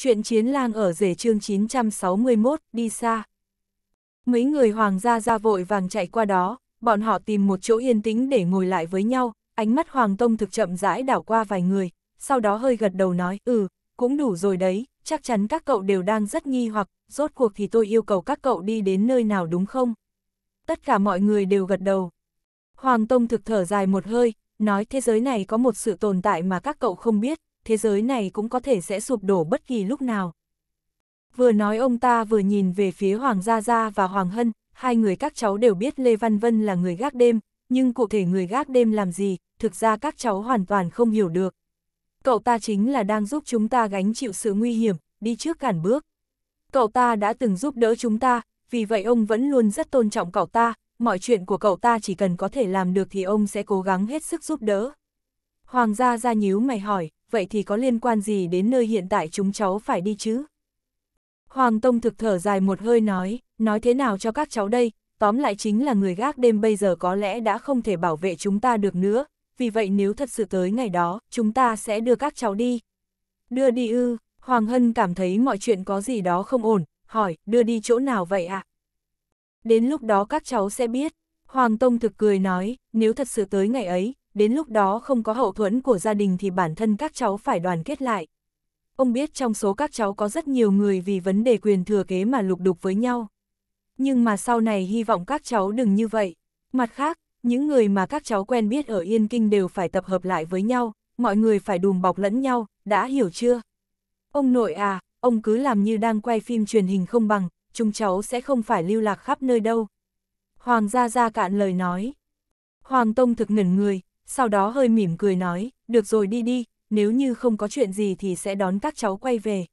chuyện chiến lang ở rể chương 961, đi xa. Mấy người hoàng gia ra vội vàng chạy qua đó, bọn họ tìm một chỗ yên tĩnh để ngồi lại với nhau, ánh mắt hoàng tông thực chậm rãi đảo qua vài người, sau đó hơi gật đầu nói, ừ, cũng đủ rồi đấy, chắc chắn các cậu đều đang rất nghi hoặc, rốt cuộc thì tôi yêu cầu các cậu đi đến nơi nào đúng không? Tất cả mọi người đều gật đầu. Hoàng Tông thực thở dài một hơi, nói thế giới này có một sự tồn tại mà các cậu không biết, thế giới này cũng có thể sẽ sụp đổ bất kỳ lúc nào. Vừa nói ông ta vừa nhìn về phía Hoàng Gia Gia và Hoàng Hân, hai người các cháu đều biết Lê Văn Vân là người gác đêm, nhưng cụ thể người gác đêm làm gì, thực ra các cháu hoàn toàn không hiểu được. Cậu ta chính là đang giúp chúng ta gánh chịu sự nguy hiểm, đi trước cản bước. Cậu ta đã từng giúp đỡ chúng ta, vì vậy ông vẫn luôn rất tôn trọng cậu ta, mọi chuyện của cậu ta chỉ cần có thể làm được thì ông sẽ cố gắng hết sức giúp đỡ. Hoàng gia ra nhíu mày hỏi, vậy thì có liên quan gì đến nơi hiện tại chúng cháu phải đi chứ? Hoàng Tông thực thở dài một hơi nói, nói thế nào cho các cháu đây, tóm lại chính là người gác đêm bây giờ có lẽ đã không thể bảo vệ chúng ta được nữa, vì vậy nếu thật sự tới ngày đó, chúng ta sẽ đưa các cháu đi. Đưa đi ư, Hoàng Hân cảm thấy mọi chuyện có gì đó không ổn, hỏi, đưa đi chỗ nào vậy ạ? À? Đến lúc đó các cháu sẽ biết, Hoàng Tông thực cười nói, nếu thật sự tới ngày ấy, đến lúc đó không có hậu thuẫn của gia đình thì bản thân các cháu phải đoàn kết lại. Ông biết trong số các cháu có rất nhiều người vì vấn đề quyền thừa kế mà lục đục với nhau. Nhưng mà sau này hy vọng các cháu đừng như vậy. Mặt khác, những người mà các cháu quen biết ở Yên Kinh đều phải tập hợp lại với nhau, mọi người phải đùm bọc lẫn nhau, đã hiểu chưa? Ông nội à, ông cứ làm như đang quay phim truyền hình không bằng, chúng cháu sẽ không phải lưu lạc khắp nơi đâu. Hoàng gia gia cạn lời nói. Hoàng Tông thực ngẩn người, sau đó hơi mỉm cười nói, được rồi đi đi, nếu như không có chuyện gì thì sẽ đón các cháu quay về.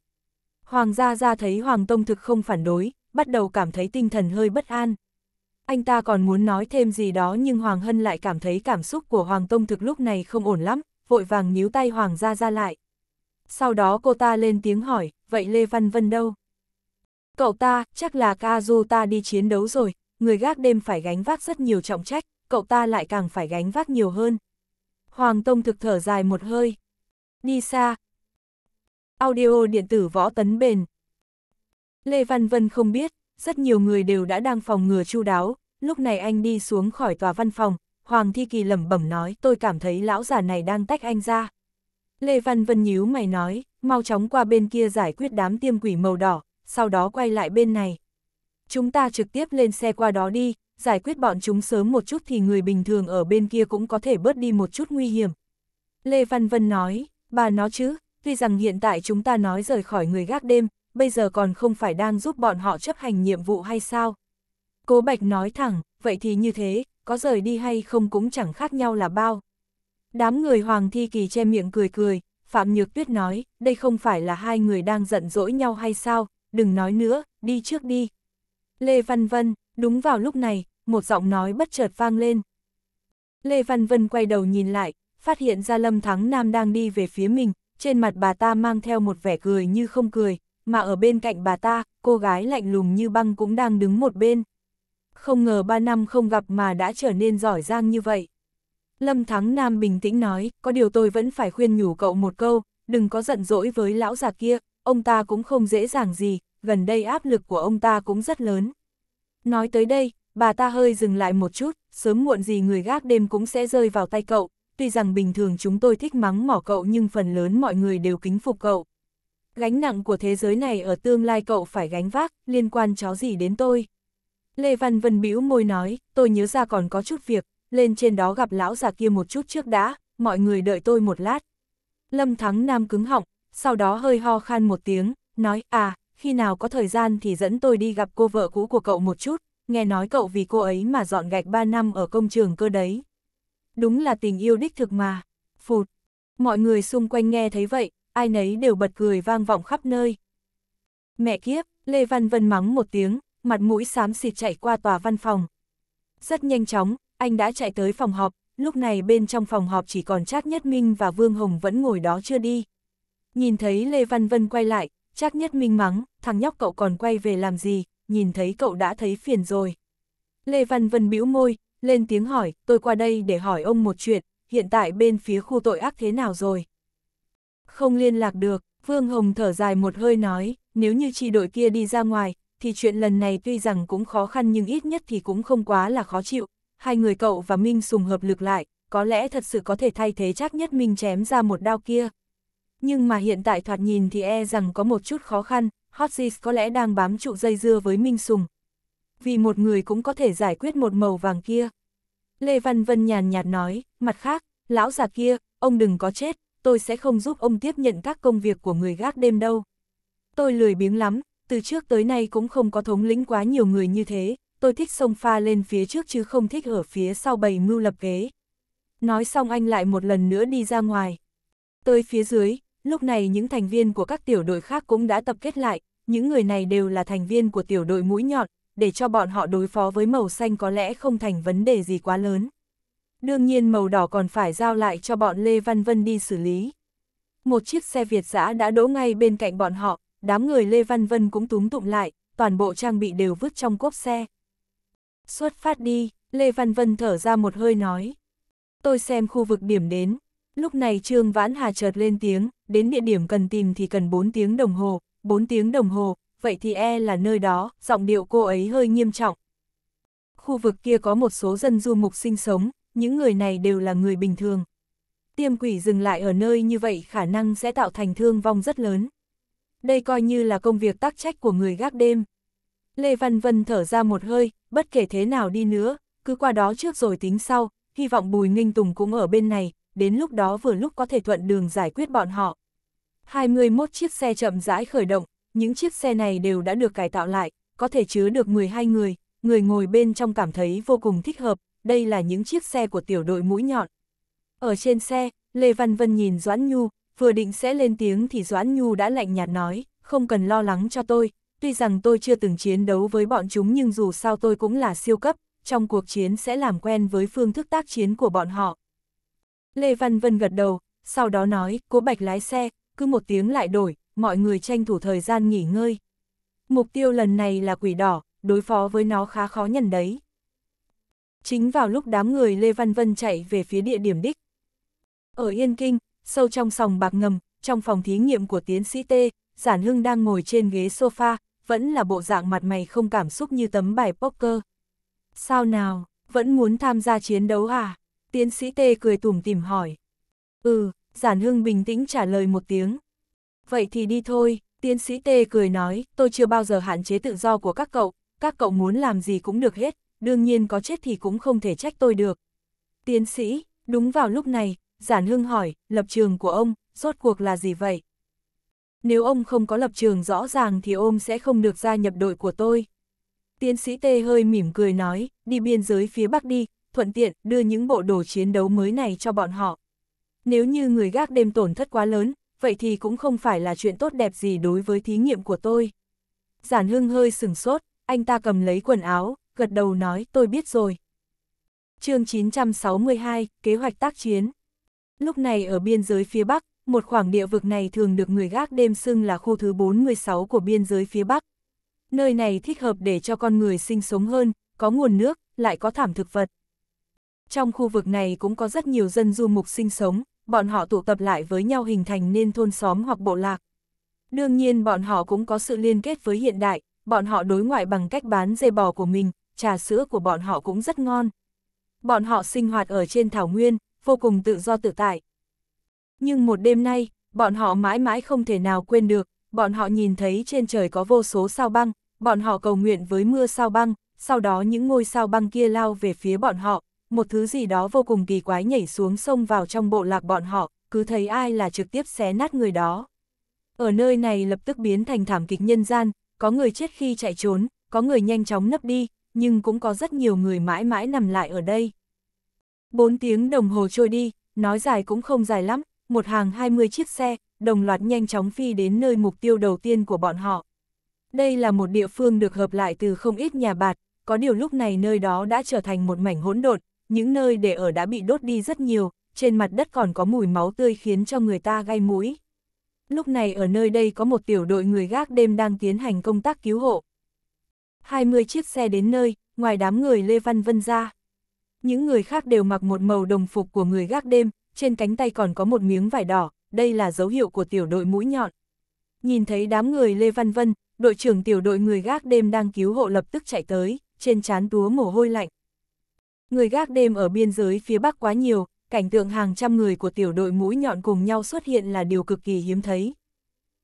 Hoàng gia ra thấy Hoàng Tông thực không phản đối, bắt đầu cảm thấy tinh thần hơi bất an. Anh ta còn muốn nói thêm gì đó nhưng Hoàng Hân lại cảm thấy cảm xúc của Hoàng Tông thực lúc này không ổn lắm, vội vàng níu tay Hoàng gia ra lại. Sau đó cô ta lên tiếng hỏi, vậy Lê Văn Vân đâu? Cậu ta, chắc là Du ta đi chiến đấu rồi, người gác đêm phải gánh vác rất nhiều trọng trách, cậu ta lại càng phải gánh vác nhiều hơn. Hoàng Tông thực thở dài một hơi. Đi xa. Audio điện tử võ tấn bền. Lê Văn Vân không biết, rất nhiều người đều đã đang phòng ngừa chu đáo, lúc này anh đi xuống khỏi tòa văn phòng, Hoàng Thi Kỳ lẩm bẩm nói tôi cảm thấy lão già này đang tách anh ra. Lê Văn Vân nhíu mày nói, mau chóng qua bên kia giải quyết đám tiêm quỷ màu đỏ, sau đó quay lại bên này. Chúng ta trực tiếp lên xe qua đó đi, giải quyết bọn chúng sớm một chút thì người bình thường ở bên kia cũng có thể bớt đi một chút nguy hiểm. Lê Văn Vân nói, bà nói chứ, tuy rằng hiện tại chúng ta nói rời khỏi người gác đêm, bây giờ còn không phải đang giúp bọn họ chấp hành nhiệm vụ hay sao? Cố Bạch nói thẳng, vậy thì như thế, có rời đi hay không cũng chẳng khác nhau là bao. Đám người Hoàng Thi Kỳ che miệng cười cười, Phạm Nhược Tuyết nói, đây không phải là hai người đang giận dỗi nhau hay sao, đừng nói nữa, đi trước đi. Lê Văn Vân, Đúng vào lúc này, một giọng nói bất chợt vang lên. Lê Văn Vân quay đầu nhìn lại, phát hiện ra Lâm Thắng Nam đang đi về phía mình, trên mặt bà ta mang theo một vẻ cười như không cười, mà ở bên cạnh bà ta, cô gái lạnh lùng như băng cũng đang đứng một bên. Không ngờ ba năm không gặp mà đã trở nên giỏi giang như vậy. Lâm Thắng Nam bình tĩnh nói, có điều tôi vẫn phải khuyên nhủ cậu một câu, đừng có giận dỗi với lão già kia, ông ta cũng không dễ dàng gì, gần đây áp lực của ông ta cũng rất lớn. Nói tới đây, bà ta hơi dừng lại một chút, sớm muộn gì người gác đêm cũng sẽ rơi vào tay cậu, tuy rằng bình thường chúng tôi thích mắng mỏ cậu nhưng phần lớn mọi người đều kính phục cậu. Gánh nặng của thế giới này ở tương lai cậu phải gánh vác, liên quan chó gì đến tôi. Lê Văn Vân bĩu môi nói, tôi nhớ ra còn có chút việc, lên trên đó gặp lão già kia một chút trước đã, mọi người đợi tôi một lát. Lâm Thắng Nam cứng họng, sau đó hơi ho khan một tiếng, nói, à, khi nào có thời gian thì dẫn tôi đi gặp cô vợ cũ của cậu một chút, nghe nói cậu vì cô ấy mà dọn gạch 3 năm ở công trường cơ đấy. Đúng là tình yêu đích thực mà. Phụt. Mọi người xung quanh nghe thấy vậy, ai nấy đều bật cười vang vọng khắp nơi. Mẹ kiếp, Lê Văn Vân mắng một tiếng, mặt mũi xám xịt chạy qua tòa văn phòng. Rất nhanh chóng, anh đã chạy tới phòng họp, lúc này bên trong phòng họp chỉ còn Trác Nhất Minh và Vương Hồng vẫn ngồi đó chưa đi. Nhìn thấy Lê Văn Vân quay lại, Trác Nhất Minh mắng, thằng nhóc cậu còn quay về làm gì, nhìn thấy cậu đã thấy phiền rồi. Lê Văn Vân bĩu môi, lên tiếng hỏi, tôi qua đây để hỏi ông một chuyện, hiện tại bên phía khu tội ác thế nào rồi? Không liên lạc được, Vương Hồng thở dài một hơi nói, nếu như chị đội kia đi ra ngoài, thì chuyện lần này tuy rằng cũng khó khăn nhưng ít nhất thì cũng không quá là khó chịu. Hai người cậu và Minh Sùng hợp lực lại, có lẽ thật sự có thể thay thế chắc nhất Minh chém ra một đao kia, nhưng mà hiện tại thoạt nhìn thì e rằng có một chút khó khăn, Hotsis có lẽ đang bám trụ dây dưa với Minh Sùng. Vì một người cũng có thể giải quyết một màu vàng kia. Lê Văn Vân nhàn nhạt nói, mặt khác, lão già kia, ông đừng có chết, tôi sẽ không giúp ông tiếp nhận các công việc của người gác đêm đâu. Tôi lười biếng lắm, từ trước tới nay cũng không có thống lĩnh quá nhiều người như thế, tôi thích sông pha lên phía trước chứ không thích ở phía sau bầy mưu lập ghế. Nói xong anh lại một lần nữa đi ra ngoài. Tới phía dưới, Lúc này những thành viên của các tiểu đội khác cũng đã tập kết lại, những người này đều là thành viên của tiểu đội mũi nhọn, để cho bọn họ đối phó với màu xanh có lẽ không thành vấn đề gì quá lớn. Đương nhiên màu đỏ còn phải giao lại cho bọn Lê Văn Vân đi xử lý. Một chiếc xe Việt giã đã đỗ ngay bên cạnh bọn họ, đám người Lê Văn Vân cũng túm tụng lại, toàn bộ trang bị đều vứt trong cốp xe. Xuất phát đi, Lê Văn Vân thở ra một hơi nói. Tôi xem khu vực điểm đến, Lúc này Trương Vãn Hà chợt lên tiếng, đến địa điểm cần tìm thì cần 4 tiếng đồng hồ, 4 tiếng đồng hồ, vậy thì e là nơi đó, giọng điệu cô ấy hơi nghiêm trọng. Khu vực kia có một số dân du mục sinh sống, những người này đều là người bình thường. Tiêm quỷ dừng lại ở nơi như vậy khả năng sẽ tạo thành thương vong rất lớn. Đây coi như là công việc tác trách của người gác đêm. Lê Văn Vân thở ra một hơi, bất kể thế nào đi nữa, cứ qua đó trước rồi tính sau, hy vọng Bùi Nghinh Tùng cũng ở bên này, đến lúc đó vừa lúc có thể thuận đường giải quyết bọn họ. 21 chiếc xe chậm rãi khởi động, những chiếc xe này đều đã được cải tạo lại, có thể chứa được 12 người, người ngồi bên trong cảm thấy vô cùng thích hợp, đây là những chiếc xe của tiểu đội mũi nhọn. Ở trên xe, Lê Văn Vân nhìn Doãn Nhu, vừa định sẽ lên tiếng thì Doãn Nhu đã lạnh nhạt nói, không cần lo lắng cho tôi, tuy rằng tôi chưa từng chiến đấu với bọn chúng nhưng dù sao tôi cũng là siêu cấp, trong cuộc chiến sẽ làm quen với phương thức tác chiến của bọn họ. Lê Văn Vân gật đầu, sau đó nói, cố bạch lái xe, cứ một tiếng lại đổi, mọi người tranh thủ thời gian nghỉ ngơi. Mục tiêu lần này là quỷ đỏ, đối phó với nó khá khó nhận đấy. Chính vào lúc đám người Lê Văn Vân chạy về phía địa điểm đích. Ở Yên Kinh, sâu trong sòng bạc ngầm, trong phòng thí nghiệm của tiến sĩ T, Giản Hưng đang ngồi trên ghế sofa, vẫn là bộ dạng mặt mày không cảm xúc như tấm bài poker. Sao nào, vẫn muốn tham gia chiến đấu à? tiến sĩ Tê cười tủm tỉm hỏi. Ừ, Giản Hưng bình tĩnh trả lời một tiếng. Vậy thì đi thôi, tiến sĩ Tê cười nói, tôi chưa bao giờ hạn chế tự do của các cậu, các cậu muốn làm gì cũng được hết, đương nhiên có chết thì cũng không thể trách tôi được. Tiến sĩ, đúng vào lúc này, Giản Hưng hỏi, lập trường của ông, rốt cuộc là gì vậy? Nếu ông không có lập trường rõ ràng thì ông sẽ không được gia nhập đội của tôi. Tiến sĩ Tê hơi mỉm cười nói, đi biên giới phía Bắc đi, thuận tiện đưa những bộ đồ chiến đấu mới này cho bọn họ. Nếu như người gác đêm tổn thất quá lớn, vậy thì cũng không phải là chuyện tốt đẹp gì đối với thí nghiệm của tôi. Giản Hưng hơi sừng sốt, anh ta cầm lấy quần áo, gật đầu nói tôi biết rồi. chương 962, Kế hoạch tác chiến Lúc này ở biên giới phía Bắc, một khoảng địa vực này thường được người gác đêm xưng là khu thứ 46 của biên giới phía Bắc. Nơi này thích hợp để cho con người sinh sống hơn, có nguồn nước, lại có thảm thực vật. Trong khu vực này cũng có rất nhiều dân du mục sinh sống, bọn họ tụ tập lại với nhau hình thành nên thôn xóm hoặc bộ lạc. Đương nhiên bọn họ cũng có sự liên kết với hiện đại, bọn họ đối ngoại bằng cách bán dê bò của mình, trà sữa của bọn họ cũng rất ngon. Bọn họ sinh hoạt ở trên thảo nguyên, vô cùng tự do tự tại. Nhưng một đêm nay, bọn họ mãi mãi không thể nào quên được, bọn họ nhìn thấy trên trời có vô số sao băng, bọn họ cầu nguyện với mưa sao băng, sau đó những ngôi sao băng kia lao về phía bọn họ, một thứ gì đó vô cùng kỳ quái nhảy xuống sông vào trong bộ lạc bọn họ, cứ thấy ai là trực tiếp xé nát người đó. Ở nơi này lập tức biến thành thảm kịch nhân gian, có người chết khi chạy trốn, có người nhanh chóng nấp đi, nhưng cũng có rất nhiều người mãi mãi nằm lại ở đây. Bốn tiếng đồng hồ trôi đi, nói dài cũng không dài lắm, một hàng 20 chiếc xe, đồng loạt nhanh chóng phi đến nơi mục tiêu đầu tiên của bọn họ. Đây là một địa phương được hợp lại từ không ít nhà bạt, có điều lúc này nơi đó đã trở thành một mảnh hỗn độn, những nơi để ở đã bị đốt đi rất nhiều, trên mặt đất còn có mùi máu tươi khiến cho người ta gai mũi. Lúc này ở nơi đây có một tiểu đội người gác đêm đang tiến hành công tác cứu hộ. 20 chiếc xe đến nơi, ngoài đám người Lê Văn Vân ra. Những người khác đều mặc một màu đồng phục của người gác đêm, trên cánh tay còn có một miếng vải đỏ, đây là dấu hiệu của tiểu đội mũi nhọn. Nhìn thấy đám người Lê Văn Vân, đội trưởng tiểu đội người gác đêm đang cứu hộ lập tức chạy tới, trên trán túa mồ hôi lạnh. Người gác đêm ở biên giới phía Bắc quá nhiều, cảnh tượng hàng trăm người của tiểu đội mũi nhọn cùng nhau xuất hiện là điều cực kỳ hiếm thấy.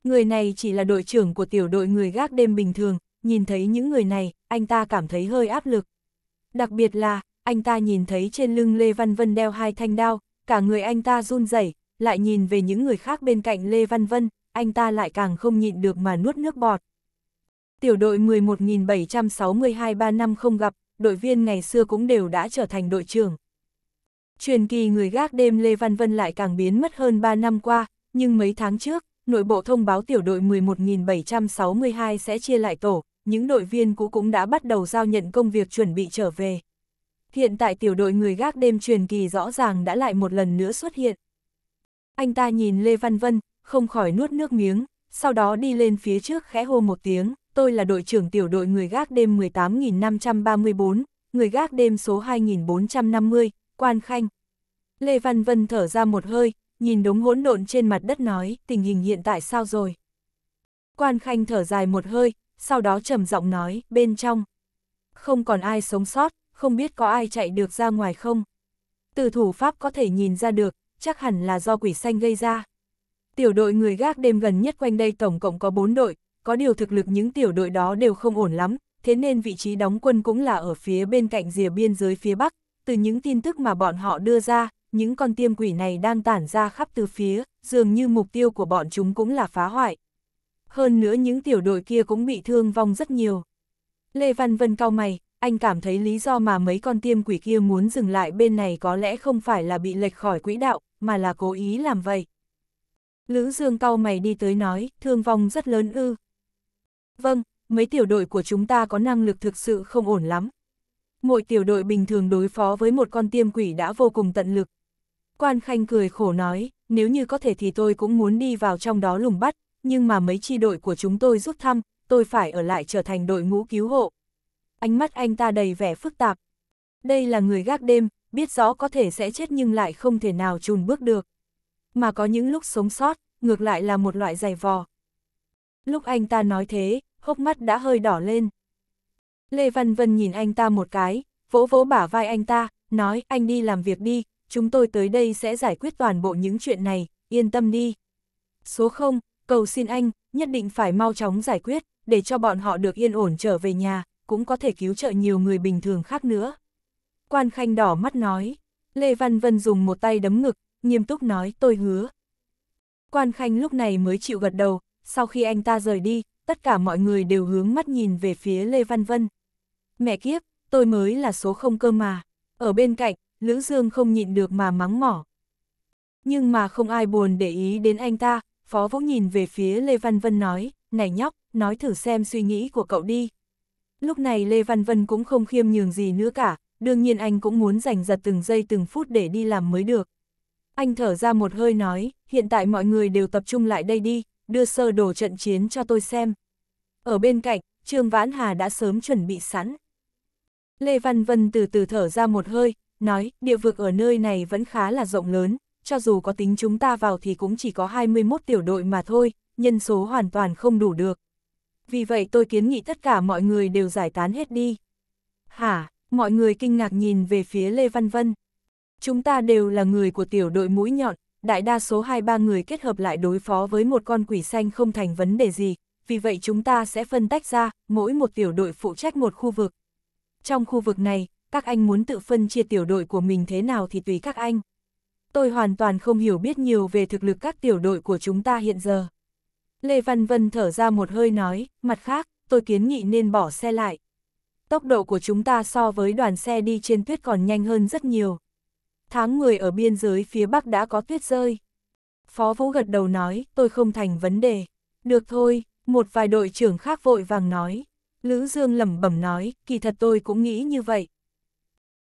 Người này chỉ là đội trưởng của tiểu đội người gác đêm bình thường, nhìn thấy những người này, anh ta cảm thấy hơi áp lực. Đặc biệt là, anh ta nhìn thấy trên lưng Lê Văn Vân đeo hai thanh đao, cả người anh ta run rẩy, lại nhìn về những người khác bên cạnh Lê Văn Vân, anh ta lại càng không nhịn được mà nuốt nước bọt. Tiểu đội 11.762 3 năm không gặp, đội viên ngày xưa cũng đều đã trở thành đội trưởng. Truyền kỳ người gác đêm Lê Văn Vân lại càng biến mất hơn 3 năm qua, nhưng mấy tháng trước, nội bộ thông báo tiểu đội 11.762 sẽ chia lại tổ, những đội viên cũ cũng đã bắt đầu giao nhận công việc chuẩn bị trở về. Hiện tại tiểu đội người gác đêm truyền kỳ rõ ràng đã lại một lần nữa xuất hiện. Anh ta nhìn Lê Văn Vân, không khỏi nuốt nước miếng, sau đó đi lên phía trước khẽ hô một tiếng tôi là đội trưởng tiểu đội người gác đêm 18.534, người gác đêm số 2450, Quan Khanh. Lê Văn Vân thở ra một hơi, nhìn đống hỗn độn trên mặt đất nói, tình hình hiện tại sao rồi? Quan Khanh thở dài một hơi, sau đó trầm giọng nói, bên trong. Không còn ai sống sót, không biết có ai chạy được ra ngoài không? Từ thủ pháp có thể nhìn ra được, chắc hẳn là do quỷ xanh gây ra. Tiểu đội người gác đêm gần nhất quanh đây tổng cộng có 4 đội, có điều thực lực những tiểu đội đó đều không ổn lắm, thế nên vị trí đóng quân cũng là ở phía bên cạnh rìa biên giới phía Bắc. Từ những tin tức mà bọn họ đưa ra, những con tiêm quỷ này đang tản ra khắp từ phía, dường như mục tiêu của bọn chúng cũng là phá hoại. Hơn nữa những tiểu đội kia cũng bị thương vong rất nhiều. Lê Văn Vân cau mày, anh cảm thấy lý do mà mấy con tiêm quỷ kia muốn dừng lại bên này có lẽ không phải là bị lệch khỏi quỹ đạo, mà là cố ý làm vậy. Lữ Dương cau mày đi tới nói, thương vong rất lớn ư, Vâng, mấy tiểu đội của chúng ta có năng lực thực sự không ổn lắm. Mỗi tiểu đội bình thường đối phó với một con tiêm quỷ đã vô cùng tận lực. Quan Khanh cười khổ nói, nếu như có thể thì tôi cũng muốn đi vào trong đó lùng bắt, nhưng mà mấy chi đội của chúng tôi giúp thăm, tôi phải ở lại trở thành đội ngũ cứu hộ. Ánh mắt anh ta đầy vẻ phức tạp. Đây là người gác đêm, biết rõ có thể sẽ chết nhưng lại không thể nào chùn bước được. Mà có những lúc sống sót, ngược lại là một loại giày vò. Lúc anh ta nói thế, hốc mắt đã hơi đỏ lên. Lê Văn Vân nhìn anh ta một cái, vỗ vỗ bả vai anh ta, nói anh đi làm việc đi, chúng tôi tới đây sẽ giải quyết toàn bộ những chuyện này, yên tâm đi. Số 0, cầu xin anh, nhất định phải mau chóng giải quyết, để cho bọn họ được yên ổn trở về nhà, cũng có thể cứu trợ nhiều người bình thường khác nữa. Quan Khanh đỏ mắt nói, Lê Văn Vân dùng một tay đấm ngực, nghiêm túc nói tôi hứa. Quan Khanh lúc này mới chịu gật đầu, sau khi anh ta rời đi, tất cả mọi người đều hướng mắt nhìn về phía Lê Văn Vân. Mẹ kiếp, tôi mới là số không cơ mà. Ở bên cạnh, Lữ Dương không nhịn được mà mắng mỏ. Nhưng mà không ai buồn để ý đến anh ta, Phó Vũ nhìn về phía Lê Văn Vân nói, này nhóc, nói thử xem suy nghĩ của cậu đi. Lúc này Lê Văn Vân cũng không khiêm nhường gì nữa cả, đương nhiên anh cũng muốn dành giật từng giây từng phút để đi làm mới được. Anh thở ra một hơi nói, hiện tại mọi người đều tập trung lại đây đi, đưa sơ đồ trận chiến cho tôi xem. Ở bên cạnh, Trương Vãn Hà đã sớm chuẩn bị sẵn. Lê Văn Vân từ từ thở ra một hơi, nói, địa vực ở nơi này vẫn khá là rộng lớn, cho dù có tính chúng ta vào thì cũng chỉ có 21 tiểu đội mà thôi, nhân số hoàn toàn không đủ được. Vì vậy tôi kiến nghị tất cả mọi người đều giải tán hết đi. Hả, mọi người kinh ngạc nhìn về phía Lê Văn Vân. Chúng ta đều là người của tiểu đội mũi nhọn, đại đa số hai ba người kết hợp lại đối phó với một con quỷ xanh không thành vấn đề gì, vì vậy chúng ta sẽ phân tách ra, mỗi một tiểu đội phụ trách một khu vực. Trong khu vực này, các anh muốn tự phân chia tiểu đội của mình thế nào thì tùy các anh. Tôi hoàn toàn không hiểu biết nhiều về thực lực các tiểu đội của chúng ta hiện giờ. Lê Văn Vân thở ra một hơi nói, mặt khác, tôi kiến nghị nên bỏ xe lại. Tốc độ của chúng ta so với đoàn xe đi trên tuyết còn nhanh hơn rất nhiều tháng 10 ở biên giới phía Bắc đã có tuyết rơi. Phó Vũ gật đầu nói, tôi không thành vấn đề. Được thôi, một vài đội trưởng khác vội vàng nói. Lữ Dương lẩm bẩm nói, kỳ thật tôi cũng nghĩ như vậy.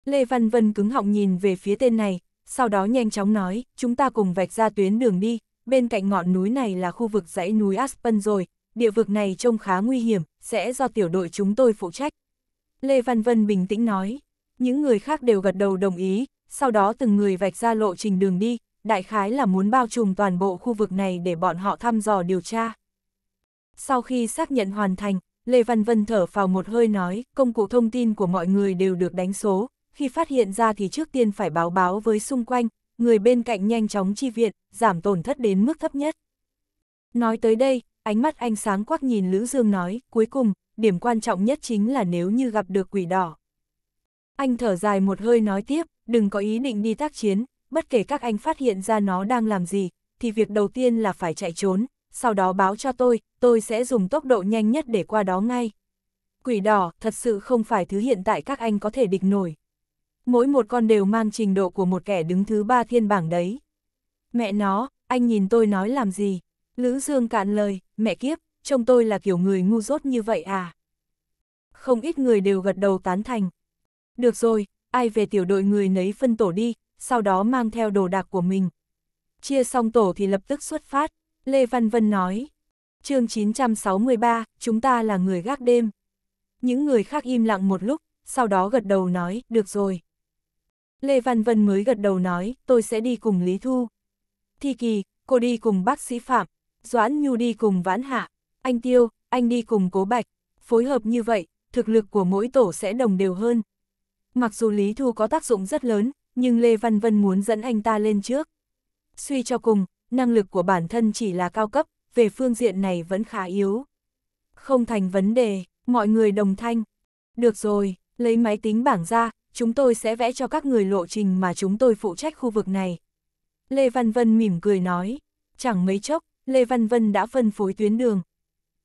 Lê Văn Vân cứng họng nhìn về phía tên này, sau đó nhanh chóng nói, chúng ta cùng vạch ra tuyến đường đi, bên cạnh ngọn núi này là khu vực dãy núi Aspen rồi, địa vực này trông khá nguy hiểm, sẽ do tiểu đội chúng tôi phụ trách. Lê Văn Vân bình tĩnh nói, những người khác đều gật đầu đồng ý, sau đó từng người vạch ra lộ trình đường đi, đại khái là muốn bao trùm toàn bộ khu vực này để bọn họ thăm dò điều tra. Sau khi xác nhận hoàn thành, Lê Văn Vân thở vào một hơi nói, công cụ thông tin của mọi người đều được đánh số, khi phát hiện ra thì trước tiên phải báo báo với xung quanh, người bên cạnh nhanh chóng chi viện, giảm tổn thất đến mức thấp nhất. Nói tới đây, ánh mắt ánh sáng quắc nhìn Lữ Dương nói, cuối cùng, điểm quan trọng nhất chính là nếu như gặp được quỷ đỏ, anh thở dài một hơi nói tiếp, đừng có ý định đi tác chiến, bất kể các anh phát hiện ra nó đang làm gì, thì việc đầu tiên là phải chạy trốn, sau đó báo cho tôi, tôi sẽ dùng tốc độ nhanh nhất để qua đó ngay. Quỷ đỏ thật sự không phải thứ hiện tại các anh có thể địch nổi. Mỗi một con đều mang trình độ của một kẻ đứng thứ ba thiên bảng đấy. Mẹ nó, anh nhìn tôi nói làm gì? Lữ Dương cạn lời, mẹ kiếp, trông tôi là kiểu người ngu dốt như vậy à? Không ít người đều gật đầu tán thành, được rồi, ai về tiểu đội người nấy phân tổ đi, sau đó mang theo đồ đạc của mình. Chia xong tổ thì lập tức xuất phát, Lê Văn Vân nói. chương 963, chúng ta là người gác đêm. Những người khác im lặng một lúc, sau đó gật đầu nói, được rồi. Lê Văn Vân mới gật đầu nói, tôi sẽ đi cùng Lý Thu. Thi Kỳ, cô đi cùng bác sĩ Phạm, Doãn Nhu đi cùng Vãn Hạ, anh Tiêu, anh đi cùng Cố Bạch. Phối hợp như vậy, thực lực của mỗi tổ sẽ đồng đều hơn. Mặc dù Lý Thu có tác dụng rất lớn, nhưng Lê Văn Vân muốn dẫn anh ta lên trước. Suy cho cùng, năng lực của bản thân chỉ là cao cấp, về phương diện này vẫn khá yếu. Không thành vấn đề, mọi người đồng thanh. Được rồi, lấy máy tính bảng ra, chúng tôi sẽ vẽ cho các người lộ trình mà chúng tôi phụ trách khu vực này. Lê Văn Vân mỉm cười nói, chẳng mấy chốc, Lê Văn Vân đã phân phối tuyến đường.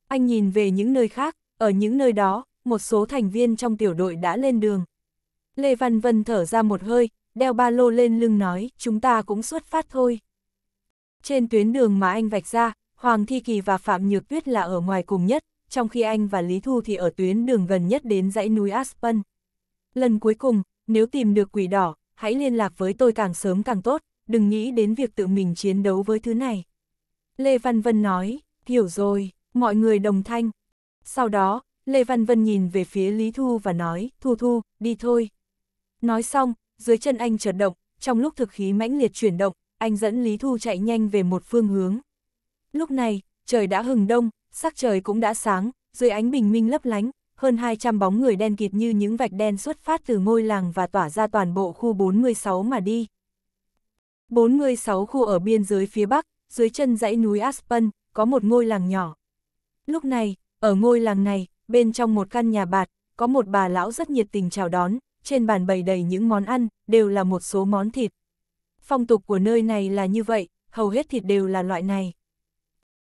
Anh nhìn về những nơi khác, ở những nơi đó, một số thành viên trong tiểu đội đã lên đường. Lê Văn Vân thở ra một hơi, đeo ba lô lên lưng nói, chúng ta cũng xuất phát thôi. Trên tuyến đường mà anh vạch ra, Hoàng Thi Kỳ và Phạm Nhược Tuyết là ở ngoài cùng nhất, trong khi anh và Lý Thu thì ở tuyến đường gần nhất đến dãy núi Aspen. Lần cuối cùng, nếu tìm được quỷ đỏ, hãy liên lạc với tôi càng sớm càng tốt, đừng nghĩ đến việc tự mình chiến đấu với thứ này. Lê Văn Vân nói, hiểu rồi, mọi người đồng thanh. Sau đó, Lê Văn Vân nhìn về phía Lý Thu và nói, Thu Thu, đi thôi, Nói xong, dưới chân anh chợt động, trong lúc thực khí mãnh liệt chuyển động, anh dẫn Lý Thu chạy nhanh về một phương hướng. Lúc này, trời đã hừng đông, sắc trời cũng đã sáng, dưới ánh bình minh lấp lánh, hơn 200 bóng người đen kịt như những vạch đen xuất phát từ ngôi làng và tỏa ra toàn bộ khu 46 mà đi. 46 khu ở biên giới phía bắc, dưới chân dãy núi Aspen, có một ngôi làng nhỏ. Lúc này, ở ngôi làng này, bên trong một căn nhà bạt, có một bà lão rất nhiệt tình chào đón, trên bàn bày đầy những món ăn, đều là một số món thịt. Phong tục của nơi này là như vậy, hầu hết thịt đều là loại này.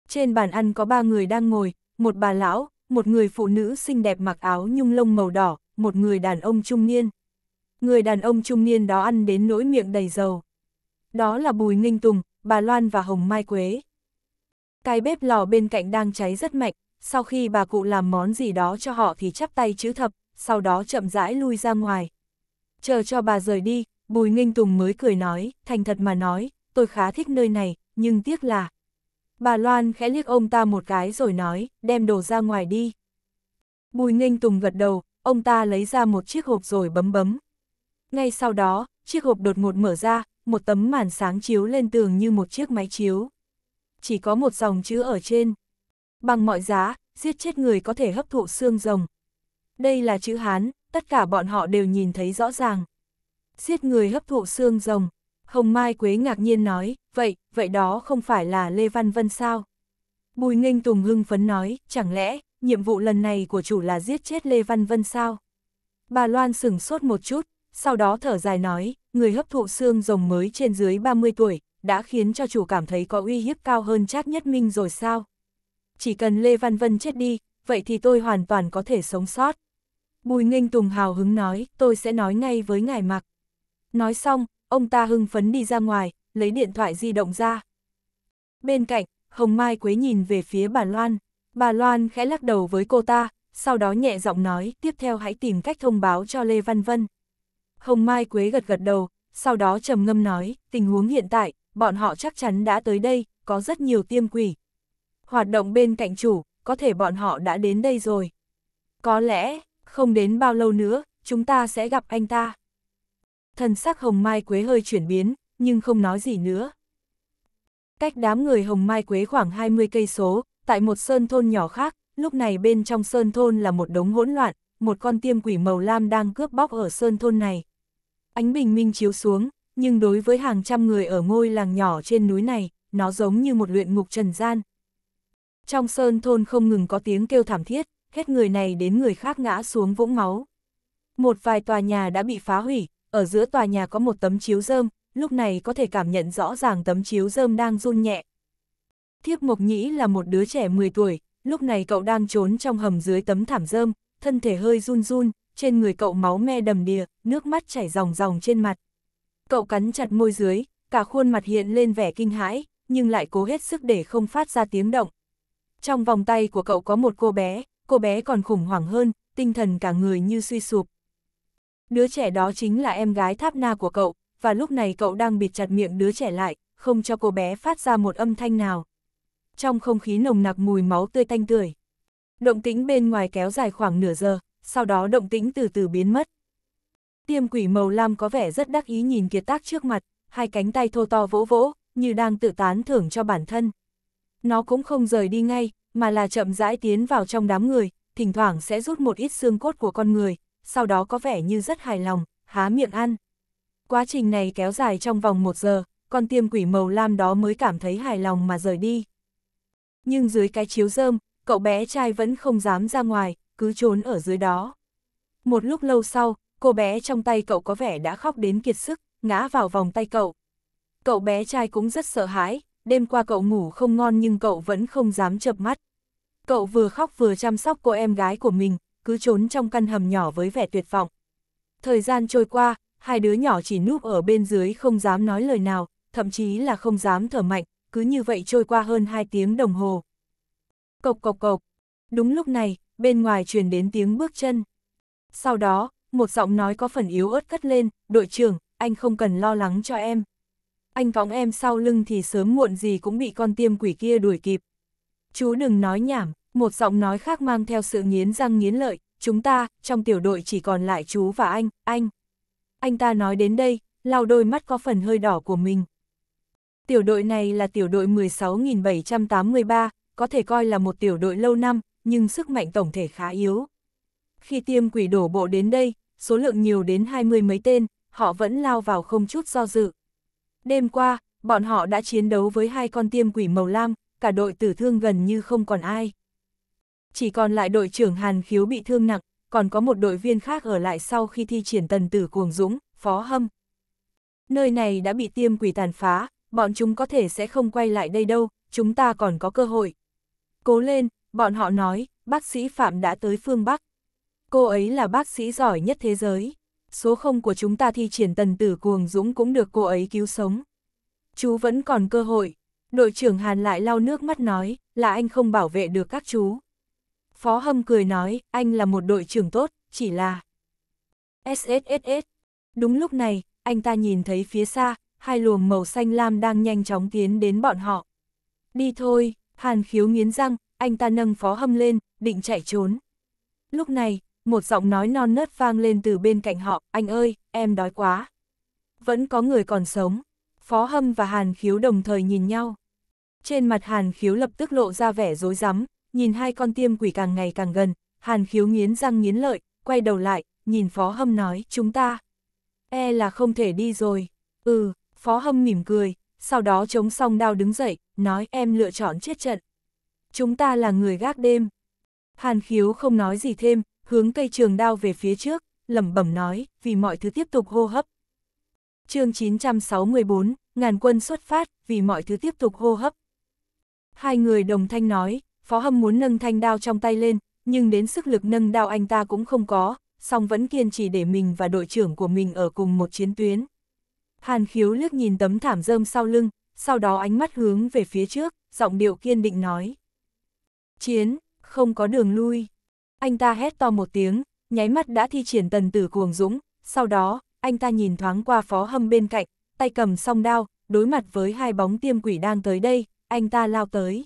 Trên bàn ăn có ba người đang ngồi, một bà lão, một người phụ nữ xinh đẹp mặc áo nhung lông màu đỏ, một người đàn ông trung niên. Người đàn ông trung niên đó ăn đến nỗi miệng đầy dầu. Đó là Bùi ninh Tùng, bà Loan và Hồng Mai Quế. Cái bếp lò bên cạnh đang cháy rất mạnh, sau khi bà cụ làm món gì đó cho họ thì chắp tay chữ thập, sau đó chậm rãi lui ra ngoài. Chờ cho bà rời đi, Bùi Nghinh Tùng mới cười nói, thành thật mà nói, tôi khá thích nơi này, nhưng tiếc là... Bà Loan khẽ liếc ông ta một cái rồi nói, đem đồ ra ngoài đi. Bùi Nghinh Tùng gật đầu, ông ta lấy ra một chiếc hộp rồi bấm bấm. Ngay sau đó, chiếc hộp đột ngột mở ra, một tấm màn sáng chiếu lên tường như một chiếc máy chiếu. Chỉ có một dòng chữ ở trên. Bằng mọi giá, giết chết người có thể hấp thụ xương rồng. Đây là chữ Hán, tất cả bọn họ đều nhìn thấy rõ ràng. Giết người hấp thụ xương rồng. Hồng Mai Quế ngạc nhiên nói, vậy, vậy đó không phải là Lê Văn Vân sao? Bùi Nghênh Tùng hưng phấn nói, chẳng lẽ, nhiệm vụ lần này của chủ là giết chết Lê Văn Vân sao? Bà Loan sửng sốt một chút, sau đó thở dài nói, người hấp thụ xương rồng mới trên dưới 30 tuổi, đã khiến cho chủ cảm thấy có uy hiếp cao hơn chát nhất minh rồi sao? Chỉ cần Lê Văn Vân chết đi, vậy thì tôi hoàn toàn có thể sống sót. Bùi Nghênh Tùng hào hứng nói, tôi sẽ nói ngay với ngài mặc. Nói xong, ông ta hưng phấn đi ra ngoài, lấy điện thoại di động ra. Bên cạnh, Hồng Mai Quế nhìn về phía bà Loan. Bà Loan khẽ lắc đầu với cô ta, sau đó nhẹ giọng nói, tiếp theo hãy tìm cách thông báo cho Lê Văn Vân. Hồng Mai Quế gật gật đầu, sau đó trầm ngâm nói, tình huống hiện tại, bọn họ chắc chắn đã tới đây, có rất nhiều tiêm quỷ. Hoạt động bên cạnh chủ, có thể bọn họ đã đến đây rồi. Có lẽ, không đến bao lâu nữa, chúng ta sẽ gặp anh ta. Thần sắc hồng mai quế hơi chuyển biến, nhưng không nói gì nữa. Cách đám người hồng mai quế khoảng 20 cây số, tại một sơn thôn nhỏ khác, lúc này bên trong sơn thôn là một đống hỗn loạn, một con tiêm quỷ màu lam đang cướp bóc ở sơn thôn này. Ánh bình minh chiếu xuống, nhưng đối với hàng trăm người ở ngôi làng nhỏ trên núi này, nó giống như một luyện ngục trần gian. Trong sơn thôn không ngừng có tiếng kêu thảm thiết, hết người này đến người khác ngã xuống vũng máu. Một vài tòa nhà đã bị phá hủy, ở giữa tòa nhà có một tấm chiếu rơm, lúc này có thể cảm nhận rõ ràng tấm chiếu rơm đang run nhẹ. Thiếp Mộc Nhĩ là một đứa trẻ 10 tuổi, lúc này cậu đang trốn trong hầm dưới tấm thảm rơm, thân thể hơi run run, trên người cậu máu me đầm đìa, nước mắt chảy ròng ròng trên mặt. Cậu cắn chặt môi dưới, cả khuôn mặt hiện lên vẻ kinh hãi, nhưng lại cố hết sức để không phát ra tiếng động. Trong vòng tay của cậu có một cô bé, cô bé còn khủng hoảng hơn, tinh thần cả người như suy sụp. Đứa trẻ đó chính là em gái tháp na của cậu, và lúc này cậu đang bịt chặt miệng đứa trẻ lại, không cho cô bé phát ra một âm thanh nào. Trong không khí nồng nặc mùi máu tươi tanh tươi, Động tĩnh bên ngoài kéo dài khoảng nửa giờ, sau đó động tĩnh từ từ biến mất. Tiêm quỷ màu lam có vẻ rất đắc ý nhìn kiệt tác trước mặt, hai cánh tay thô to vỗ vỗ, như đang tự tán thưởng cho bản thân. Nó cũng không rời đi ngay, mà là chậm rãi tiến vào trong đám người, thỉnh thoảng sẽ rút một ít xương cốt của con người, sau đó có vẻ như rất hài lòng, há miệng ăn. Quá trình này kéo dài trong vòng một giờ, con tiêm quỷ màu lam đó mới cảm thấy hài lòng mà rời đi. Nhưng dưới cái chiếu rơm, cậu bé trai vẫn không dám ra ngoài, cứ trốn ở dưới đó. Một lúc lâu sau, cô bé trong tay cậu có vẻ đã khóc đến kiệt sức, ngã vào vòng tay cậu. Cậu bé trai cũng rất sợ hãi, đêm qua cậu ngủ không ngon nhưng cậu vẫn không dám chập mắt. Cậu vừa khóc vừa chăm sóc cô em gái của mình, cứ trốn trong căn hầm nhỏ với vẻ tuyệt vọng. Thời gian trôi qua, hai đứa nhỏ chỉ núp ở bên dưới không dám nói lời nào, thậm chí là không dám thở mạnh, cứ như vậy trôi qua hơn 2 tiếng đồng hồ. Cộc cộc cộc. Đúng lúc này, bên ngoài truyền đến tiếng bước chân. Sau đó, một giọng nói có phần yếu ớt cất lên, đội trưởng, anh không cần lo lắng cho em. Anh cõng em sau lưng thì sớm muộn gì cũng bị con tiêm quỷ kia đuổi kịp chú đừng nói nhảm, một giọng nói khác mang theo sự nghiến răng nghiến lợi, chúng ta, trong tiểu đội chỉ còn lại chú và anh, anh. Anh ta nói đến đây, lau đôi mắt có phần hơi đỏ của mình. Tiểu đội này là tiểu đội 16.783, có thể coi là một tiểu đội lâu năm, nhưng sức mạnh tổng thể khá yếu. Khi tiêm quỷ đổ bộ đến đây, số lượng nhiều đến hai mươi mấy tên, họ vẫn lao vào không chút do dự. Đêm qua, bọn họ đã chiến đấu với hai con tiêm quỷ màu lam, cả đội tử thương gần như không còn ai. Chỉ còn lại đội trưởng Hàn Khiếu bị thương nặng, còn có một đội viên khác ở lại sau khi thi triển tần tử cuồng dũng, phó hâm. Nơi này đã bị tiêm quỷ tàn phá, bọn chúng có thể sẽ không quay lại đây đâu, chúng ta còn có cơ hội. Cố lên, bọn họ nói, bác sĩ Phạm đã tới phương Bắc. Cô ấy là bác sĩ giỏi nhất thế giới. Số không của chúng ta thi triển tần tử cuồng dũng cũng được cô ấy cứu sống. Chú vẫn còn cơ hội. Đội trưởng Hàn lại lau nước mắt nói, là anh không bảo vệ được các chú. Phó Hâm cười nói, anh là một đội trưởng tốt, chỉ là... SSSS. Đúng lúc này, anh ta nhìn thấy phía xa, hai luồng màu xanh lam đang nhanh chóng tiến đến bọn họ. Đi thôi, Hàn khiếu nghiến răng, anh ta nâng phó hâm lên, định chạy trốn. Lúc này, một giọng nói non nớt vang lên từ bên cạnh họ, anh ơi, em đói quá. Vẫn có người còn sống. Phó Hâm và Hàn Khiếu đồng thời nhìn nhau. Trên mặt Hàn Khiếu lập tức lộ ra vẻ rối rắm, nhìn hai con tiêm quỷ càng ngày càng gần, Hàn Khiếu nghiến răng nghiến lợi, quay đầu lại, nhìn Phó Hâm nói, chúng ta, e là không thể đi rồi. Ừ, Phó Hâm mỉm cười, sau đó chống song đao đứng dậy, nói em lựa chọn chết trận. Chúng ta là người gác đêm. Hàn Khiếu không nói gì thêm, hướng cây trường đao về phía trước, lẩm bẩm nói, vì mọi thứ tiếp tục hô hấp, chương 964, ngàn quân xuất phát, vì mọi thứ tiếp tục hô hấp. Hai người đồng thanh nói, Phó Hâm muốn nâng thanh đao trong tay lên, nhưng đến sức lực nâng đao anh ta cũng không có, song vẫn kiên trì để mình và đội trưởng của mình ở cùng một chiến tuyến. Hàn khiếu liếc nhìn tấm thảm rơm sau lưng, sau đó ánh mắt hướng về phía trước, giọng điệu kiên định nói. Chiến, không có đường lui. Anh ta hét to một tiếng, nháy mắt đã thi triển tần tử cuồng dũng, sau đó, anh ta nhìn thoáng qua phó hâm bên cạnh, tay cầm song đao, đối mặt với hai bóng tiêm quỷ đang tới đây, anh ta lao tới.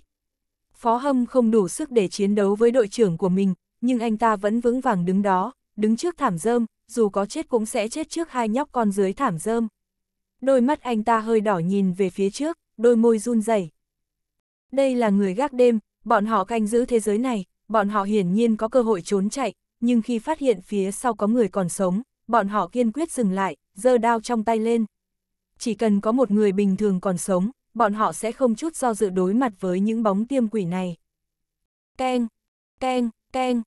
Phó hâm không đủ sức để chiến đấu với đội trưởng của mình, nhưng anh ta vẫn vững vàng đứng đó, đứng trước thảm rơm, dù có chết cũng sẽ chết trước hai nhóc con dưới thảm rơm. Đôi mắt anh ta hơi đỏ nhìn về phía trước, đôi môi run rẩy. Đây là người gác đêm, bọn họ canh giữ thế giới này, bọn họ hiển nhiên có cơ hội trốn chạy, nhưng khi phát hiện phía sau có người còn sống, bọn họ kiên quyết dừng lại, giơ đao trong tay lên. Chỉ cần có một người bình thường còn sống, bọn họ sẽ không chút do dự đối mặt với những bóng tiêm quỷ này. Keng, keng, keng.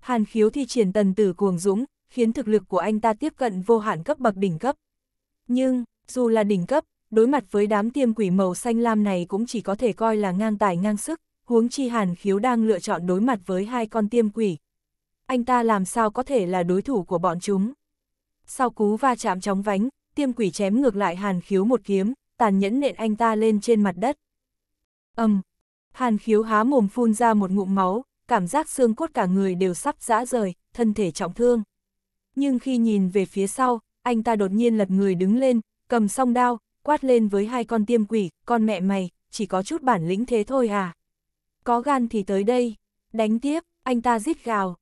Hàn khiếu thi triển tần tử cuồng dũng, khiến thực lực của anh ta tiếp cận vô hạn cấp bậc đỉnh cấp. Nhưng, dù là đỉnh cấp, đối mặt với đám tiêm quỷ màu xanh lam này cũng chỉ có thể coi là ngang tài ngang sức, huống chi hàn khiếu đang lựa chọn đối mặt với hai con tiêm quỷ. Anh ta làm sao có thể là đối thủ của bọn chúng? Sau cú va chạm chóng vánh, tiêm quỷ chém ngược lại hàn khiếu một kiếm, tàn nhẫn nện anh ta lên trên mặt đất. Âm! hàn khiếu há mồm phun ra một ngụm máu, cảm giác xương cốt cả người đều sắp rã rời, thân thể trọng thương. Nhưng khi nhìn về phía sau, anh ta đột nhiên lật người đứng lên, cầm song đao, quát lên với hai con tiêm quỷ, con mẹ mày, chỉ có chút bản lĩnh thế thôi à. Có gan thì tới đây, đánh tiếp, anh ta rít gào.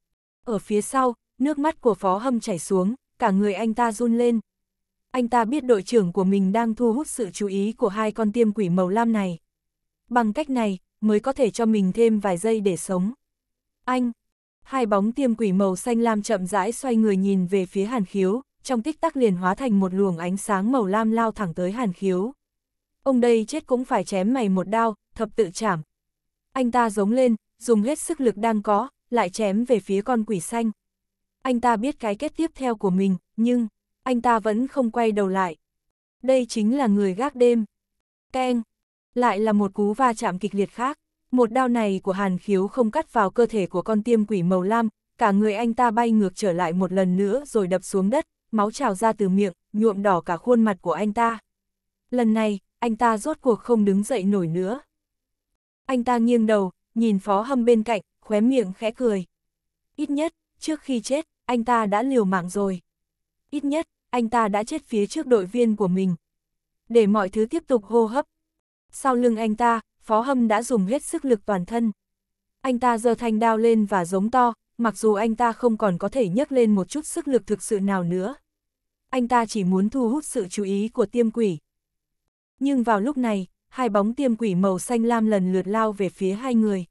Ở phía sau, nước mắt của phó hâm chảy xuống, cả người anh ta run lên. Anh ta biết đội trưởng của mình đang thu hút sự chú ý của hai con tiêm quỷ màu lam này. Bằng cách này, mới có thể cho mình thêm vài giây để sống. Anh! Hai bóng tiêm quỷ màu xanh lam chậm rãi xoay người nhìn về phía hàn khiếu, trong tích tắc liền hóa thành một luồng ánh sáng màu lam lao thẳng tới hàn khiếu. Ông đây chết cũng phải chém mày một đao, thập tự chảm. Anh ta giống lên, dùng hết sức lực đang có, lại chém về phía con quỷ xanh anh ta biết cái kết tiếp theo của mình, nhưng, anh ta vẫn không quay đầu lại. Đây chính là người gác đêm. Keng, lại là một cú va chạm kịch liệt khác. Một đao này của Hàn Khiếu không cắt vào cơ thể của con tiêm quỷ màu lam, cả người anh ta bay ngược trở lại một lần nữa rồi đập xuống đất, máu trào ra từ miệng, nhuộm đỏ cả khuôn mặt của anh ta. Lần này, anh ta rốt cuộc không đứng dậy nổi nữa. Anh ta nghiêng đầu, nhìn Phó Hâm bên cạnh, khóe miệng khẽ cười. Ít nhất, trước khi chết, anh ta đã liều mạng rồi. Ít nhất, anh ta đã chết phía trước đội viên của mình. Để mọi thứ tiếp tục hô hấp. Sau lưng anh ta, Phó Hâm đã dùng hết sức lực toàn thân. Anh ta giơ thanh đao lên và giống to, mặc dù anh ta không còn có thể nhấc lên một chút sức lực thực sự nào nữa. Anh ta chỉ muốn thu hút sự chú ý của tiêm quỷ. Nhưng vào lúc này, hai bóng tiêm quỷ màu xanh lam lần lượt lao về phía hai người.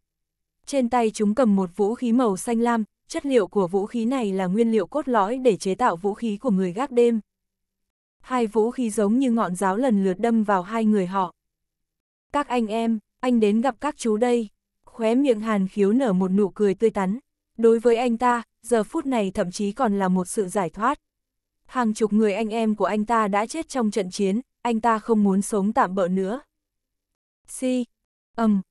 Trên tay chúng cầm một vũ khí màu xanh lam, chất liệu của vũ khí này là nguyên liệu cốt lõi để chế tạo vũ khí của người gác đêm. Hai vũ khí giống như ngọn giáo lần lượt đâm vào hai người họ. Các anh em, anh đến gặp các chú đây. Khóe miệng hàn khiếu nở một nụ cười tươi tắn. Đối với anh ta, giờ phút này thậm chí còn là một sự giải thoát. Hàng chục người anh em của anh ta đã chết trong trận chiến, anh ta không muốn sống tạm bỡ nữa. Si, âm Um.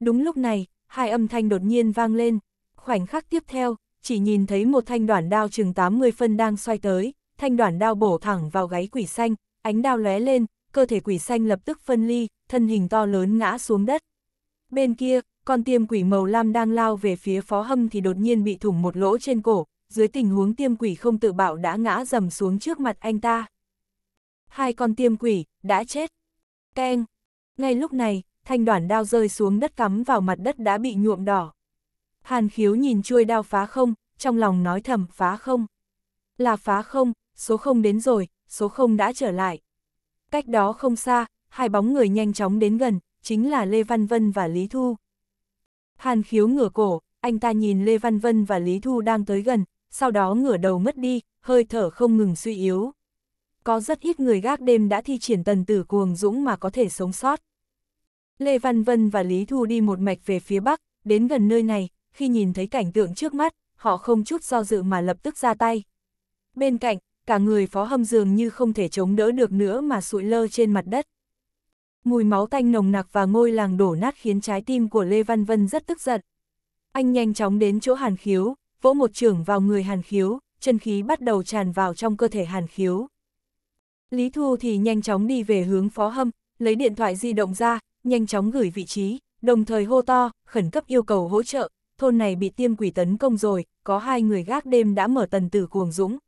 Đúng lúc này, hai âm thanh đột nhiên vang lên, Khoảnh khắc tiếp theo, chỉ nhìn thấy một thanh đoạn đao chừng 80 phân đang xoay tới, thanh đoạn đao bổ thẳng vào gáy quỷ xanh, ánh đao lóe lên, cơ thể quỷ xanh lập tức phân ly, thân hình to lớn ngã xuống đất. Bên kia, con tiêm quỷ màu lam đang lao về phía phó hâm thì đột nhiên bị thủng một lỗ trên cổ, dưới tình huống tiêm quỷ không tự bạo đã ngã dầm xuống trước mặt anh ta. Hai con tiêm quỷ, đã chết. Keng! Ngay lúc này, thanh đoạn đao rơi xuống đất cắm vào mặt đất đã bị nhuộm đỏ. Hàn khiếu nhìn chuôi đao phá không, trong lòng nói thầm phá không. Là phá không, số không đến rồi, số không đã trở lại. Cách đó không xa, hai bóng người nhanh chóng đến gần, chính là Lê Văn Vân và Lý Thu. Hàn khiếu ngửa cổ, anh ta nhìn Lê Văn Vân và Lý Thu đang tới gần, sau đó ngửa đầu mất đi, hơi thở không ngừng suy yếu. Có rất ít người gác đêm đã thi triển tần tử cuồng dũng mà có thể sống sót. Lê Văn Vân và Lý Thu đi một mạch về phía bắc, đến gần nơi này, khi nhìn thấy cảnh tượng trước mắt, họ không chút do dự mà lập tức ra tay. Bên cạnh, cả người phó hâm dường như không thể chống đỡ được nữa mà sụi lơ trên mặt đất. Mùi máu tanh nồng nặc và ngôi làng đổ nát khiến trái tim của Lê Văn Vân rất tức giận. Anh nhanh chóng đến chỗ Hàn Khiếu, vỗ một trưởng vào người Hàn Khiếu, chân khí bắt đầu tràn vào trong cơ thể Hàn Khiếu. Lý Thu thì nhanh chóng đi về hướng phó hâm, lấy điện thoại di động ra, nhanh chóng gửi vị trí, đồng thời hô to, khẩn cấp yêu cầu hỗ trợ, thôn này bị tiêm quỷ tấn công rồi, có hai người gác đêm đã mở tần tử cuồng dũng.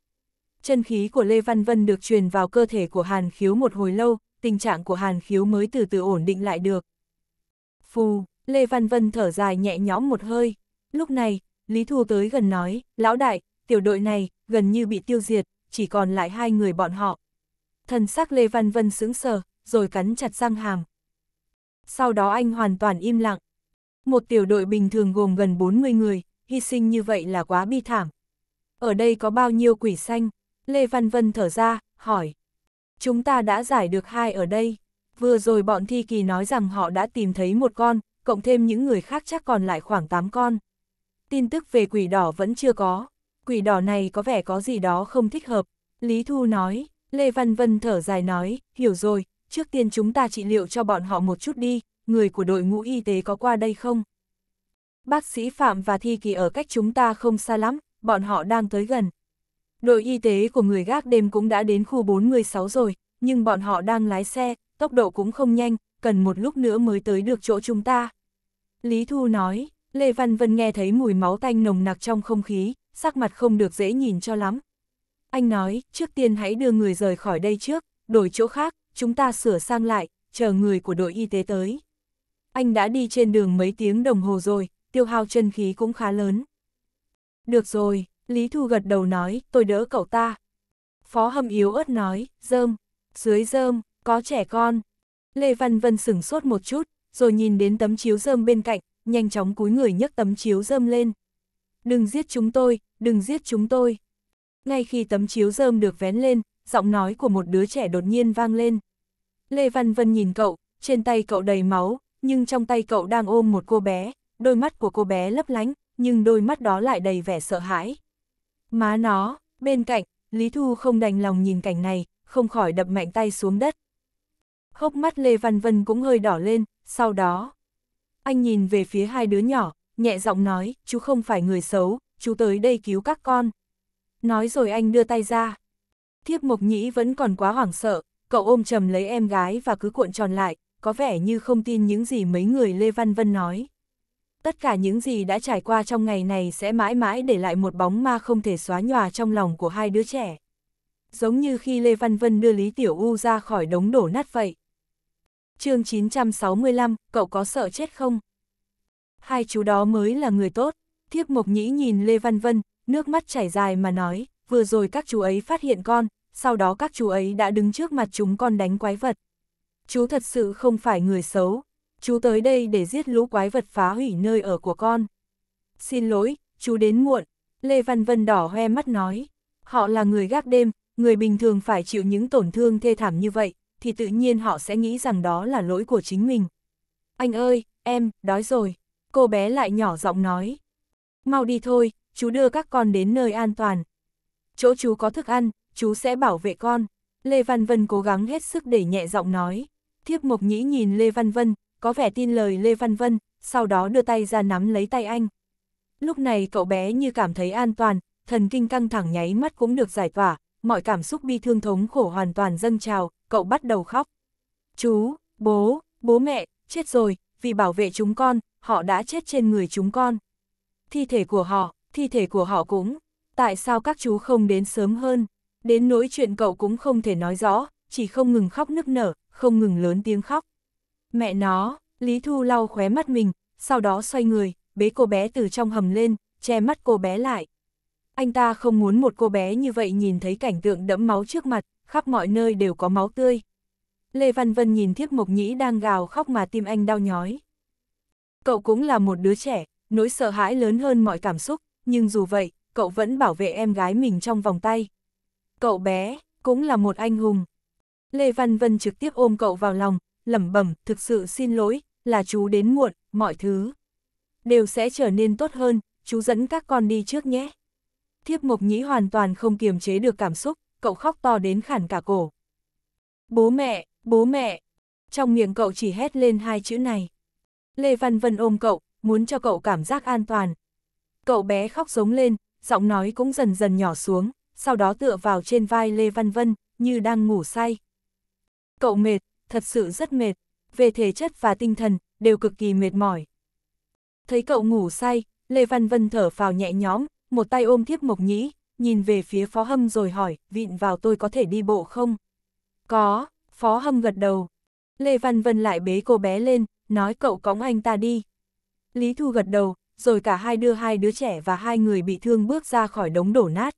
Chân khí của Lê Văn Vân được truyền vào cơ thể của Hàn Khiếu một hồi lâu, tình trạng của Hàn Khiếu mới từ từ ổn định lại được. Phù, Lê Văn Vân thở dài nhẹ nhõm một hơi. Lúc này, Lý Thu tới gần nói, lão đại, tiểu đội này, gần như bị tiêu diệt, chỉ còn lại hai người bọn họ. Thần sắc Lê Văn Vân sững sờ, rồi cắn chặt răng hàm. Sau đó anh hoàn toàn im lặng, một tiểu đội bình thường gồm gần 40 người, hy sinh như vậy là quá bi thảm. Ở đây có bao nhiêu quỷ xanh? Lê Văn Vân thở ra, hỏi. Chúng ta đã giải được hai ở đây. Vừa rồi bọn thi kỳ nói rằng họ đã tìm thấy một con, cộng thêm những người khác chắc còn lại khoảng 8 con. Tin tức về quỷ đỏ vẫn chưa có. Quỷ đỏ này có vẻ có gì đó không thích hợp. Lý Thu nói, Lê Văn Vân thở dài nói, hiểu rồi, trước tiên chúng ta trị liệu cho bọn họ một chút đi, người của đội ngũ y tế có qua đây không? Bác sĩ Phạm và Thi Kỳ ở cách chúng ta không xa lắm, bọn họ đang tới gần. Đội y tế của người gác đêm cũng đã đến khu 46 rồi, nhưng bọn họ đang lái xe, tốc độ cũng không nhanh, cần một lúc nữa mới tới được chỗ chúng ta. Lý Thu nói, Lê Văn Vân nghe thấy mùi máu tanh nồng nặc trong không khí, sắc mặt không được dễ nhìn cho lắm. Anh nói, trước tiên hãy đưa người rời khỏi đây trước, đổi chỗ khác, chúng ta sửa sang lại, chờ người của đội y tế tới anh đã đi trên đường mấy tiếng đồng hồ rồi, tiêu hao chân khí cũng khá lớn. Được rồi, Lý Thu gật đầu nói, tôi đỡ cậu ta. Phó Hầm yếu ớt nói, dơm, dưới dơm, có trẻ con. Lê Văn Vân sửng sốt một chút, rồi nhìn đến tấm chiếu dơm bên cạnh, nhanh chóng cúi người nhấc tấm chiếu dơm lên. Đừng giết chúng tôi, đừng giết chúng tôi. Ngay khi tấm chiếu dơm được vén lên, giọng nói của một đứa trẻ đột nhiên vang lên. Lê Văn Vân nhìn cậu, trên tay cậu đầy máu, nhưng trong tay cậu đang ôm một cô bé, đôi mắt của cô bé lấp lánh, nhưng đôi mắt đó lại đầy vẻ sợ hãi. Má nó, bên cạnh, Lý Thu không đành lòng nhìn cảnh này, không khỏi đập mạnh tay xuống đất. Hốc mắt Lê Văn Vân cũng hơi đỏ lên, sau đó. Anh nhìn về phía hai đứa nhỏ, nhẹ giọng nói, chú không phải người xấu, chú tới đây cứu các con. Nói rồi anh đưa tay ra. Thiếp Mộc Nhĩ vẫn còn quá hoảng sợ, cậu ôm chầm lấy em gái và cứ cuộn tròn lại, có vẻ như không tin những gì mấy người Lê Văn Vân nói. Tất cả những gì đã trải qua trong ngày này sẽ mãi mãi để lại một bóng ma không thể xóa nhòa trong lòng của hai đứa trẻ. Giống như khi Lê Văn Vân đưa Lý Tiểu U ra khỏi đống đổ nát vậy. chương 965, cậu có sợ chết không? Hai chú đó mới là người tốt. Thiếp Mộc Nhĩ nhìn Lê Văn Vân, nước mắt chảy dài mà nói, vừa rồi các chú ấy phát hiện con, sau đó các chú ấy đã đứng trước mặt chúng con đánh quái vật chú thật sự không phải người xấu, chú tới đây để giết lũ quái vật phá hủy nơi ở của con. Xin lỗi, chú đến muộn, Lê Văn Vân đỏ hoe mắt nói, họ là người gác đêm, người bình thường phải chịu những tổn thương thê thảm như vậy, thì tự nhiên họ sẽ nghĩ rằng đó là lỗi của chính mình. Anh ơi, em, đói rồi, cô bé lại nhỏ giọng nói. Mau đi thôi, chú đưa các con đến nơi an toàn. Chỗ chú có thức ăn, chú sẽ bảo vệ con. Lê Văn Vân cố gắng hết sức để nhẹ giọng nói. Thiếp Mộc Nhĩ nhìn Lê Văn Vân, có vẻ tin lời Lê Văn Vân, sau đó đưa tay ra nắm lấy tay anh. Lúc này cậu bé như cảm thấy an toàn, thần kinh căng thẳng nháy mắt cũng được giải tỏa, mọi cảm xúc bi thương thống khổ hoàn toàn dâng trào, cậu bắt đầu khóc. Chú, bố, bố mẹ, chết rồi, vì bảo vệ chúng con, họ đã chết trên người chúng con. Thi thể của họ, thi thể của họ cũng, tại sao các chú không đến sớm hơn? đến nỗi chuyện cậu cũng không thể nói rõ, chỉ không ngừng khóc nức nở, không ngừng lớn tiếng khóc. Mẹ nó, Lý Thu lau khóe mắt mình, sau đó xoay người, bế cô bé từ trong hầm lên, che mắt cô bé lại. Anh ta không muốn một cô bé như vậy nhìn thấy cảnh tượng đẫm máu trước mặt, khắp mọi nơi đều có máu tươi. Lê Văn Vân nhìn Thiếp Mộc Nhĩ đang gào khóc mà tim anh đau nhói. Cậu cũng là một đứa trẻ, nỗi sợ hãi lớn hơn mọi cảm xúc, nhưng dù vậy, cậu vẫn bảo vệ em gái mình trong vòng tay cậu bé, cũng là một anh hùng. Lê Văn Vân trực tiếp ôm cậu vào lòng, lẩm bẩm, thực sự xin lỗi, là chú đến muộn, mọi thứ. Đều sẽ trở nên tốt hơn, chú dẫn các con đi trước nhé. Thiếp Mộc Nhĩ hoàn toàn không kiềm chế được cảm xúc, cậu khóc to đến khản cả cổ. Bố mẹ, bố mẹ, trong miệng cậu chỉ hét lên hai chữ này. Lê Văn Vân ôm cậu, muốn cho cậu cảm giác an toàn. Cậu bé khóc giống lên, giọng nói cũng dần dần nhỏ xuống sau đó tựa vào trên vai Lê Văn Vân, như đang ngủ say. Cậu mệt, thật sự rất mệt, về thể chất và tinh thần, đều cực kỳ mệt mỏi. Thấy cậu ngủ say, Lê Văn Vân thở phào nhẹ nhõm, một tay ôm thiếp mộc nhĩ, nhìn về phía phó hâm rồi hỏi, vịn vào tôi có thể đi bộ không? Có, phó hâm gật đầu. Lê Văn Vân lại bế cô bé lên, nói cậu cõng anh ta đi. Lý Thu gật đầu, rồi cả hai đưa hai đứa trẻ và hai người bị thương bước ra khỏi đống đổ nát.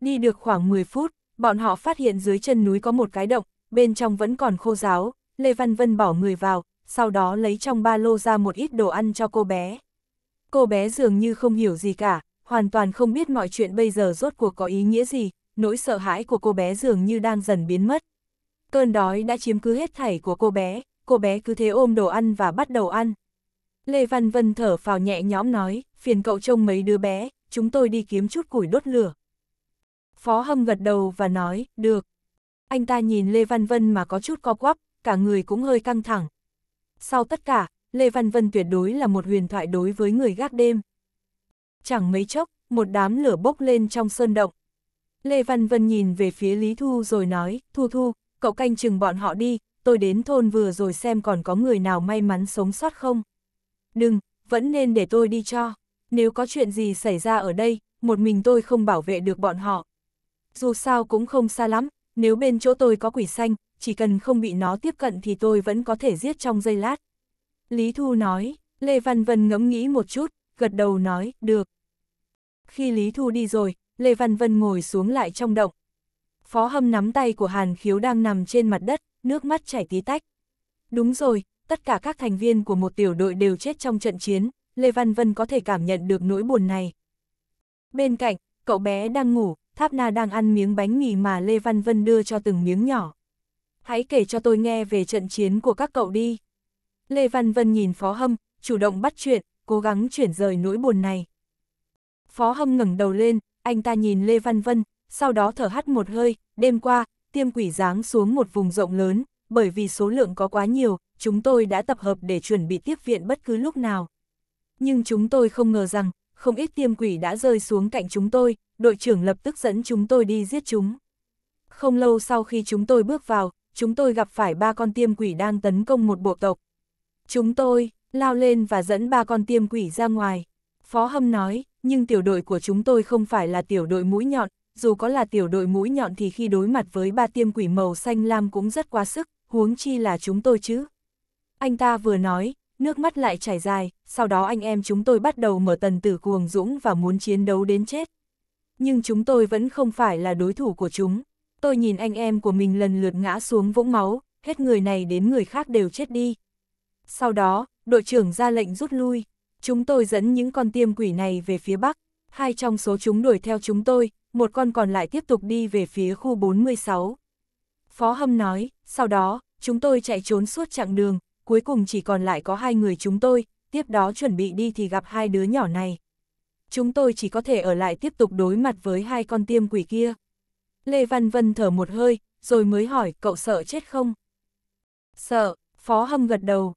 Đi được khoảng 10 phút, bọn họ phát hiện dưới chân núi có một cái động, bên trong vẫn còn khô giáo, Lê Văn Vân bỏ người vào, sau đó lấy trong ba lô ra một ít đồ ăn cho cô bé. Cô bé dường như không hiểu gì cả, hoàn toàn không biết mọi chuyện bây giờ rốt cuộc có ý nghĩa gì, nỗi sợ hãi của cô bé dường như đang dần biến mất. Cơn đói đã chiếm cứ hết thảy của cô bé, cô bé cứ thế ôm đồ ăn và bắt đầu ăn. Lê Văn Vân thở phào nhẹ nhõm nói, phiền cậu trông mấy đứa bé, chúng tôi đi kiếm chút củi đốt lửa. Phó Hâm gật đầu và nói, được. Anh ta nhìn Lê Văn Vân mà có chút co quắp, cả người cũng hơi căng thẳng. Sau tất cả, Lê Văn Vân tuyệt đối là một huyền thoại đối với người gác đêm. Chẳng mấy chốc, một đám lửa bốc lên trong sơn động. Lê Văn Vân nhìn về phía Lý Thu rồi nói, Thu Thu, cậu canh chừng bọn họ đi, tôi đến thôn vừa rồi xem còn có người nào may mắn sống sót không. Đừng, vẫn nên để tôi đi cho. Nếu có chuyện gì xảy ra ở đây, một mình tôi không bảo vệ được bọn họ dù sao cũng không xa lắm, nếu bên chỗ tôi có quỷ xanh, chỉ cần không bị nó tiếp cận thì tôi vẫn có thể giết trong giây lát. Lý Thu nói, Lê Văn Vân ngẫm nghĩ một chút, gật đầu nói, được. Khi Lý Thu đi rồi, Lê Văn Vân ngồi xuống lại trong động. Phó hâm nắm tay của Hàn Khiếu đang nằm trên mặt đất, nước mắt chảy tí tách. Đúng rồi, tất cả các thành viên của một tiểu đội đều chết trong trận chiến, Lê Văn Vân có thể cảm nhận được nỗi buồn này. Bên cạnh, cậu bé đang ngủ, Tháp Na đang ăn miếng bánh mì mà Lê Văn Vân đưa cho từng miếng nhỏ. Hãy kể cho tôi nghe về trận chiến của các cậu đi. Lê Văn Vân nhìn Phó Hâm, chủ động bắt chuyện, cố gắng chuyển rời nỗi buồn này. Phó Hâm ngẩng đầu lên, anh ta nhìn Lê Văn Vân, sau đó thở hắt một hơi, đêm qua, tiêm quỷ giáng xuống một vùng rộng lớn, bởi vì số lượng có quá nhiều, chúng tôi đã tập hợp để chuẩn bị tiếp viện bất cứ lúc nào. Nhưng chúng tôi không ngờ rằng, không ít tiêm quỷ đã rơi xuống cạnh chúng tôi, đội trưởng lập tức dẫn chúng tôi đi giết chúng. Không lâu sau khi chúng tôi bước vào, chúng tôi gặp phải ba con tiêm quỷ đang tấn công một bộ tộc. Chúng tôi, lao lên và dẫn ba con tiêm quỷ ra ngoài. Phó Hâm nói, nhưng tiểu đội của chúng tôi không phải là tiểu đội mũi nhọn, dù có là tiểu đội mũi nhọn thì khi đối mặt với ba tiêm quỷ màu xanh lam cũng rất quá sức, huống chi là chúng tôi chứ. Anh ta vừa nói, nước mắt lại chảy dài, sau đó anh em chúng tôi bắt đầu mở tần tử cuồng dũng và muốn chiến đấu đến chết nhưng chúng tôi vẫn không phải là đối thủ của chúng. Tôi nhìn anh em của mình lần lượt ngã xuống vũng máu, hết người này đến người khác đều chết đi. Sau đó, đội trưởng ra lệnh rút lui. Chúng tôi dẫn những con tiêm quỷ này về phía bắc. Hai trong số chúng đuổi theo chúng tôi, một con còn lại tiếp tục đi về phía khu 46. Phó Hâm nói, sau đó, chúng tôi chạy trốn suốt chặng đường, cuối cùng chỉ còn lại có hai người chúng tôi, tiếp đó chuẩn bị đi thì gặp hai đứa nhỏ này chúng tôi chỉ có thể ở lại tiếp tục đối mặt với hai con tiêm quỷ kia. Lê Văn Vân thở một hơi, rồi mới hỏi cậu sợ chết không? Sợ, Phó Hâm gật đầu.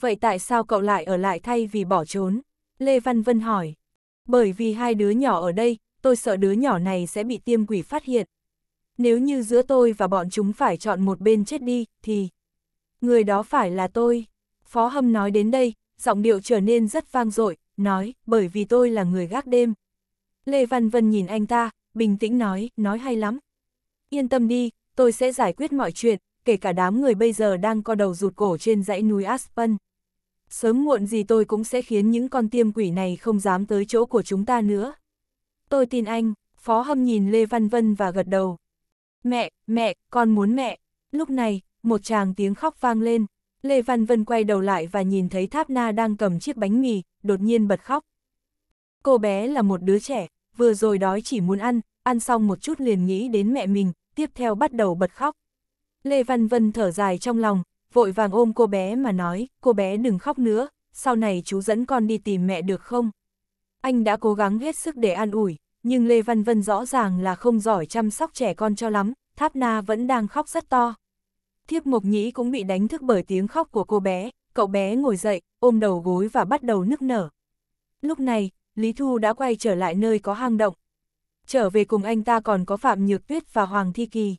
Vậy tại sao cậu lại ở lại thay vì bỏ trốn? Lê Văn Vân hỏi. Bởi vì hai đứa nhỏ ở đây, tôi sợ đứa nhỏ này sẽ bị tiêm quỷ phát hiện. Nếu như giữa tôi và bọn chúng phải chọn một bên chết đi, thì... Người đó phải là tôi. Phó Hâm nói đến đây, giọng điệu trở nên rất vang dội, nói, bởi vì tôi là người gác đêm. Lê Văn Vân nhìn anh ta, bình tĩnh nói, nói hay lắm. Yên tâm đi, tôi sẽ giải quyết mọi chuyện, kể cả đám người bây giờ đang co đầu rụt cổ trên dãy núi Aspen. Sớm muộn gì tôi cũng sẽ khiến những con tiêm quỷ này không dám tới chỗ của chúng ta nữa. Tôi tin anh, Phó Hâm nhìn Lê Văn Vân và gật đầu. Mẹ, mẹ, con muốn mẹ. Lúc này, một chàng tiếng khóc vang lên. Lê Văn Vân quay đầu lại và nhìn thấy Tháp Na đang cầm chiếc bánh mì, đột nhiên bật khóc. Cô bé là một đứa trẻ, vừa rồi đói chỉ muốn ăn, ăn xong một chút liền nghĩ đến mẹ mình, tiếp theo bắt đầu bật khóc. Lê Văn Vân thở dài trong lòng, vội vàng ôm cô bé mà nói, cô bé đừng khóc nữa, sau này chú dẫn con đi tìm mẹ được không? Anh đã cố gắng hết sức để an ủi, nhưng Lê Văn Vân rõ ràng là không giỏi chăm sóc trẻ con cho lắm, Tháp Na vẫn đang khóc rất to. Thiếp Mộc Nhĩ cũng bị đánh thức bởi tiếng khóc của cô bé, cậu bé ngồi dậy, ôm đầu gối và bắt đầu nức nở. Lúc này, Lý Thu đã quay trở lại nơi có hang động. Trở về cùng anh ta còn có Phạm Nhược Tuyết và Hoàng Thi Kỳ.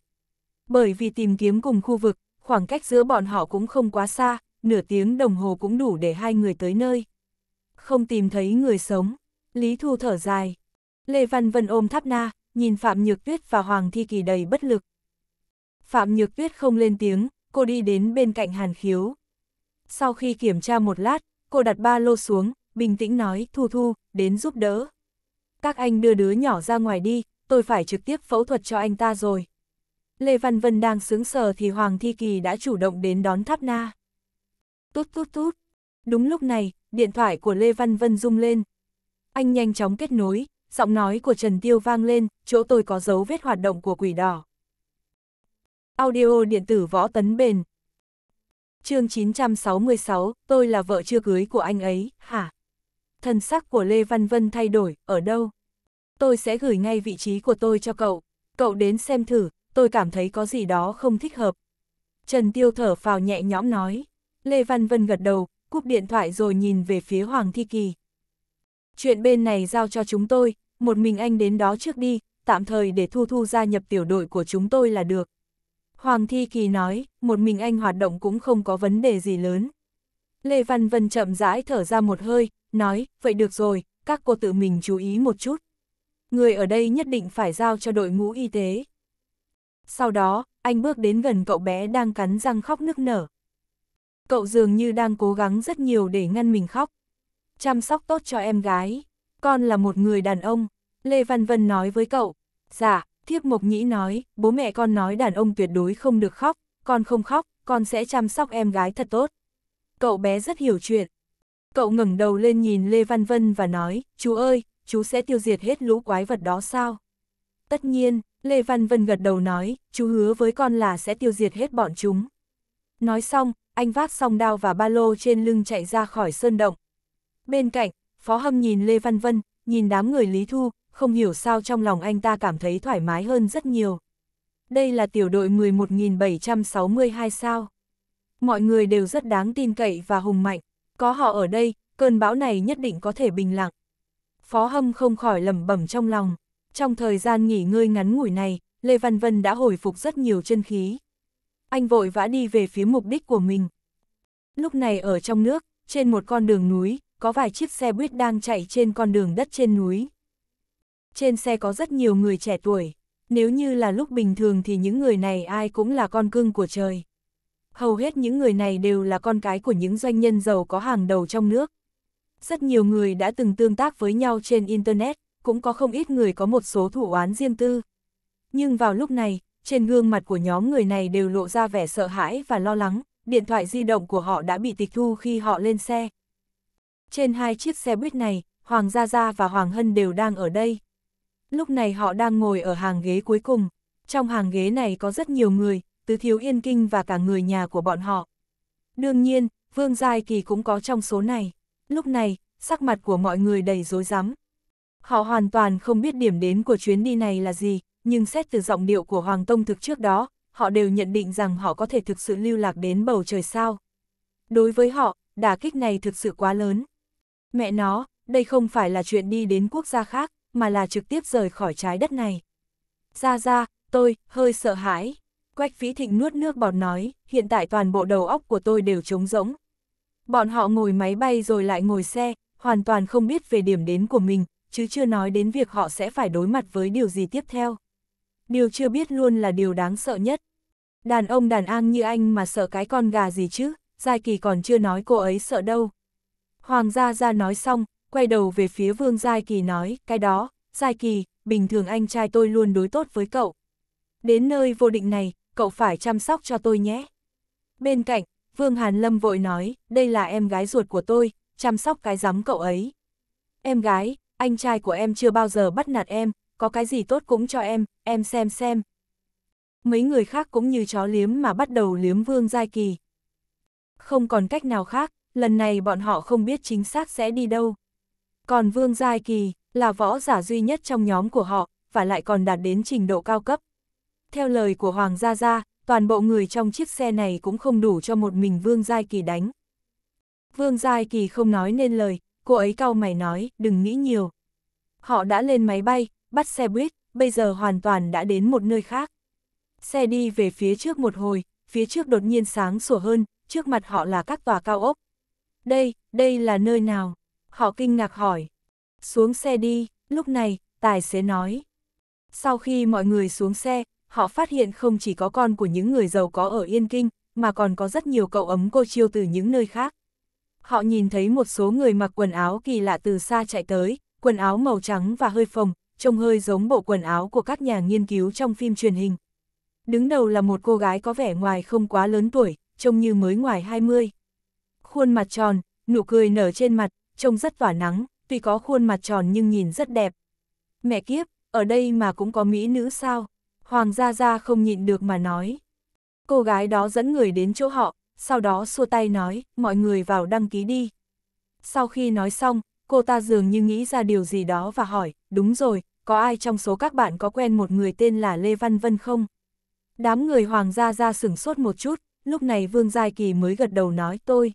Bởi vì tìm kiếm cùng khu vực, khoảng cách giữa bọn họ cũng không quá xa, nửa tiếng đồng hồ cũng đủ để hai người tới nơi. Không tìm thấy người sống, Lý Thu thở dài. Lê Văn Vân ôm tháp na, nhìn Phạm Nhược Tuyết và Hoàng Thi Kỳ đầy bất lực. Phạm Nhược Tuyết không lên tiếng, cô đi đến bên cạnh Hàn Khiếu. Sau khi kiểm tra một lát, cô đặt ba lô xuống, bình tĩnh nói, Thu Thu, đến giúp đỡ. Các anh đưa đứa nhỏ ra ngoài đi, tôi phải trực tiếp phẫu thuật cho anh ta rồi. Lê Văn Vân đang sướng sờ thì Hoàng Thi Kỳ đã chủ động đến đón Tháp Na. Tút tút tút. Đúng lúc này, điện thoại của Lê Văn Vân rung lên. Anh nhanh chóng kết nối, giọng nói của Trần Tiêu vang lên, chỗ tôi có dấu vết hoạt động của quỷ đỏ. Audio điện tử võ tấn bền, chương 966, tôi là vợ chưa cưới của anh ấy, hả? Thần sắc của Lê Văn Vân thay đổi, ở đâu? Tôi sẽ gửi ngay vị trí của tôi cho cậu, cậu đến xem thử, tôi cảm thấy có gì đó không thích hợp. Trần Tiêu thở phào nhẹ nhõm nói, Lê Văn Vân gật đầu, cúp điện thoại rồi nhìn về phía Hoàng Thi Kỳ. Chuyện bên này giao cho chúng tôi, một mình anh đến đó trước đi, tạm thời để Thu Thu gia nhập tiểu đội của chúng tôi là được. Hoàng Thi Kỳ nói, một mình anh hoạt động cũng không có vấn đề gì lớn. Lê Văn Vân chậm rãi thở ra một hơi, nói, vậy được rồi, các cô tự mình chú ý một chút. Người ở đây nhất định phải giao cho đội ngũ y tế. Sau đó, anh bước đến gần cậu bé đang cắn răng khóc nức nở. Cậu dường như đang cố gắng rất nhiều để ngăn mình khóc. Chăm sóc tốt cho em gái. Con là một người đàn ông. Lê Văn Vân nói với cậu. Dạ, Thiếp Mộc Nhĩ nói, bố mẹ con nói đàn ông tuyệt đối không được khóc, con không khóc, con sẽ chăm sóc em gái thật tốt. Cậu bé rất hiểu chuyện. Cậu ngẩng đầu lên nhìn Lê Văn Vân và nói, chú ơi, chú sẽ tiêu diệt hết lũ quái vật đó sao? Tất nhiên, Lê Văn Vân gật đầu nói, chú hứa với con là sẽ tiêu diệt hết bọn chúng. Nói xong, anh vác song đao và ba lô trên lưng chạy ra khỏi sơn động. Bên cạnh, Phó Hâm nhìn Lê Văn Vân, nhìn đám người Lý Thu, không hiểu sao trong lòng anh ta cảm thấy thoải mái hơn rất nhiều. Đây là tiểu đội 11.762 sao. Mọi người đều rất đáng tin cậy và hùng mạnh, có họ ở đây, cơn bão này nhất định có thể bình lặng. Phó Hâm không khỏi lẩm bẩm trong lòng, trong thời gian nghỉ ngơi ngắn ngủi này, Lê Văn Vân đã hồi phục rất nhiều chân khí. Anh vội vã đi về phía mục đích của mình. Lúc này ở trong nước, trên một con đường núi, có vài chiếc xe buýt đang chạy trên con đường đất trên núi trên xe có rất nhiều người trẻ tuổi, nếu như là lúc bình thường thì những người này ai cũng là con cưng của trời. Hầu hết những người này đều là con cái của những doanh nhân giàu có hàng đầu trong nước. Rất nhiều người đã từng tương tác với nhau trên Internet, cũng có không ít người có một số thủ oán riêng tư. Nhưng vào lúc này, trên gương mặt của nhóm người này đều lộ ra vẻ sợ hãi và lo lắng, điện thoại di động của họ đã bị tịch thu khi họ lên xe. Trên hai chiếc xe buýt này, Hoàng Gia Gia và Hoàng Hân đều đang ở đây, Lúc này họ đang ngồi ở hàng ghế cuối cùng, trong hàng ghế này có rất nhiều người, tứ thiếu yên kinh và cả người nhà của bọn họ. Đương nhiên, Vương Giai Kỳ cũng có trong số này. Lúc này, sắc mặt của mọi người đầy rối rắm. Họ hoàn toàn không biết điểm đến của chuyến đi này là gì, nhưng xét từ giọng điệu của Hoàng Tông thực trước đó, họ đều nhận định rằng họ có thể thực sự lưu lạc đến bầu trời sao. Đối với họ, đả kích này thực sự quá lớn. Mẹ nó, đây không phải là chuyện đi đến quốc gia khác mà là trực tiếp rời khỏi trái đất này. Ra ra, tôi, hơi sợ hãi. Quách phí thịnh nuốt nước bọt nói, hiện tại toàn bộ đầu óc của tôi đều trống rỗng. Bọn họ ngồi máy bay rồi lại ngồi xe, hoàn toàn không biết về điểm đến của mình, chứ chưa nói đến việc họ sẽ phải đối mặt với điều gì tiếp theo. Điều chưa biết luôn là điều đáng sợ nhất. Đàn ông đàn an như anh mà sợ cái con gà gì chứ, Giai Kỳ còn chưa nói cô ấy sợ đâu. Hoàng gia Ra nói xong, quay đầu về phía Vương Giai Kỳ nói, cái đó, Giai Kỳ, bình thường anh trai tôi luôn đối tốt với cậu. Đến nơi vô định này, cậu phải chăm sóc cho tôi nhé. Bên cạnh, Vương Hàn Lâm vội nói, đây là em gái ruột của tôi, chăm sóc cái giám cậu ấy. Em gái, anh trai của em chưa bao giờ bắt nạt em, có cái gì tốt cũng cho em, em xem xem. Mấy người khác cũng như chó liếm mà bắt đầu liếm Vương Giai Kỳ. Không còn cách nào khác, lần này bọn họ không biết chính xác sẽ đi đâu. Còn Vương Giai Kỳ là võ giả duy nhất trong nhóm của họ, và lại còn đạt đến trình độ cao cấp. Theo lời của Hoàng Gia Gia, toàn bộ người trong chiếc xe này cũng không đủ cho một mình Vương Giai Kỳ đánh. Vương Giai Kỳ không nói nên lời, cô ấy cau mày nói, đừng nghĩ nhiều. Họ đã lên máy bay, bắt xe buýt, bây giờ hoàn toàn đã đến một nơi khác. Xe đi về phía trước một hồi, phía trước đột nhiên sáng sủa hơn, trước mặt họ là các tòa cao ốc. Đây, đây là nơi nào? Họ kinh ngạc hỏi. Xuống xe đi, lúc này, tài xế nói. Sau khi mọi người xuống xe, họ phát hiện không chỉ có con của những người giàu có ở Yên Kinh, mà còn có rất nhiều cậu ấm cô chiêu từ những nơi khác. Họ nhìn thấy một số người mặc quần áo kỳ lạ từ xa chạy tới, quần áo màu trắng và hơi phồng, trông hơi giống bộ quần áo của các nhà nghiên cứu trong phim truyền hình. Đứng đầu là một cô gái có vẻ ngoài không quá lớn tuổi, trông như mới ngoài 20. Khuôn mặt tròn, nụ cười nở trên mặt, trông rất tỏa nắng, tuy có khuôn mặt tròn nhưng nhìn rất đẹp. Mẹ kiếp, ở đây mà cũng có mỹ nữ sao? Hoàng Gia Gia không nhịn được mà nói. Cô gái đó dẫn người đến chỗ họ, sau đó xua tay nói, mọi người vào đăng ký đi. Sau khi nói xong, cô ta dường như nghĩ ra điều gì đó và hỏi, đúng rồi, có ai trong số các bạn có quen một người tên là Lê Văn Vân không? Đám người Hoàng Gia Gia sửng sốt một chút, lúc này Vương Giai Kỳ mới gật đầu nói tôi.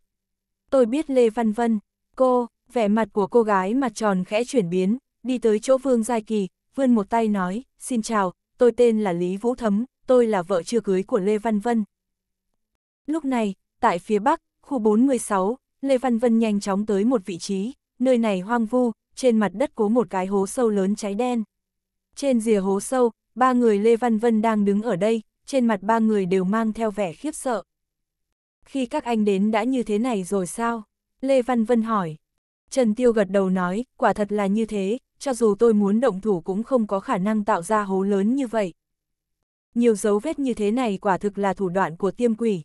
Tôi biết Lê Văn Vân, Cô, vẻ mặt của cô gái mặt tròn khẽ chuyển biến, đi tới chỗ Vương Giai Kỳ, vươn một tay nói, xin chào, tôi tên là Lý Vũ Thấm, tôi là vợ chưa cưới của Lê Văn Vân. Lúc này, tại phía Bắc, khu 416, Lê Văn Vân nhanh chóng tới một vị trí, nơi này hoang vu, trên mặt đất có một cái hố sâu lớn cháy đen. Trên rìa hố sâu, ba người Lê Văn Vân đang đứng ở đây, trên mặt ba người đều mang theo vẻ khiếp sợ. Khi các anh đến đã như thế này rồi sao? Lê Văn Vân hỏi. Trần Tiêu gật đầu nói, quả thật là như thế, cho dù tôi muốn động thủ cũng không có khả năng tạo ra hố lớn như vậy. Nhiều dấu vết như thế này quả thực là thủ đoạn của tiêm quỷ.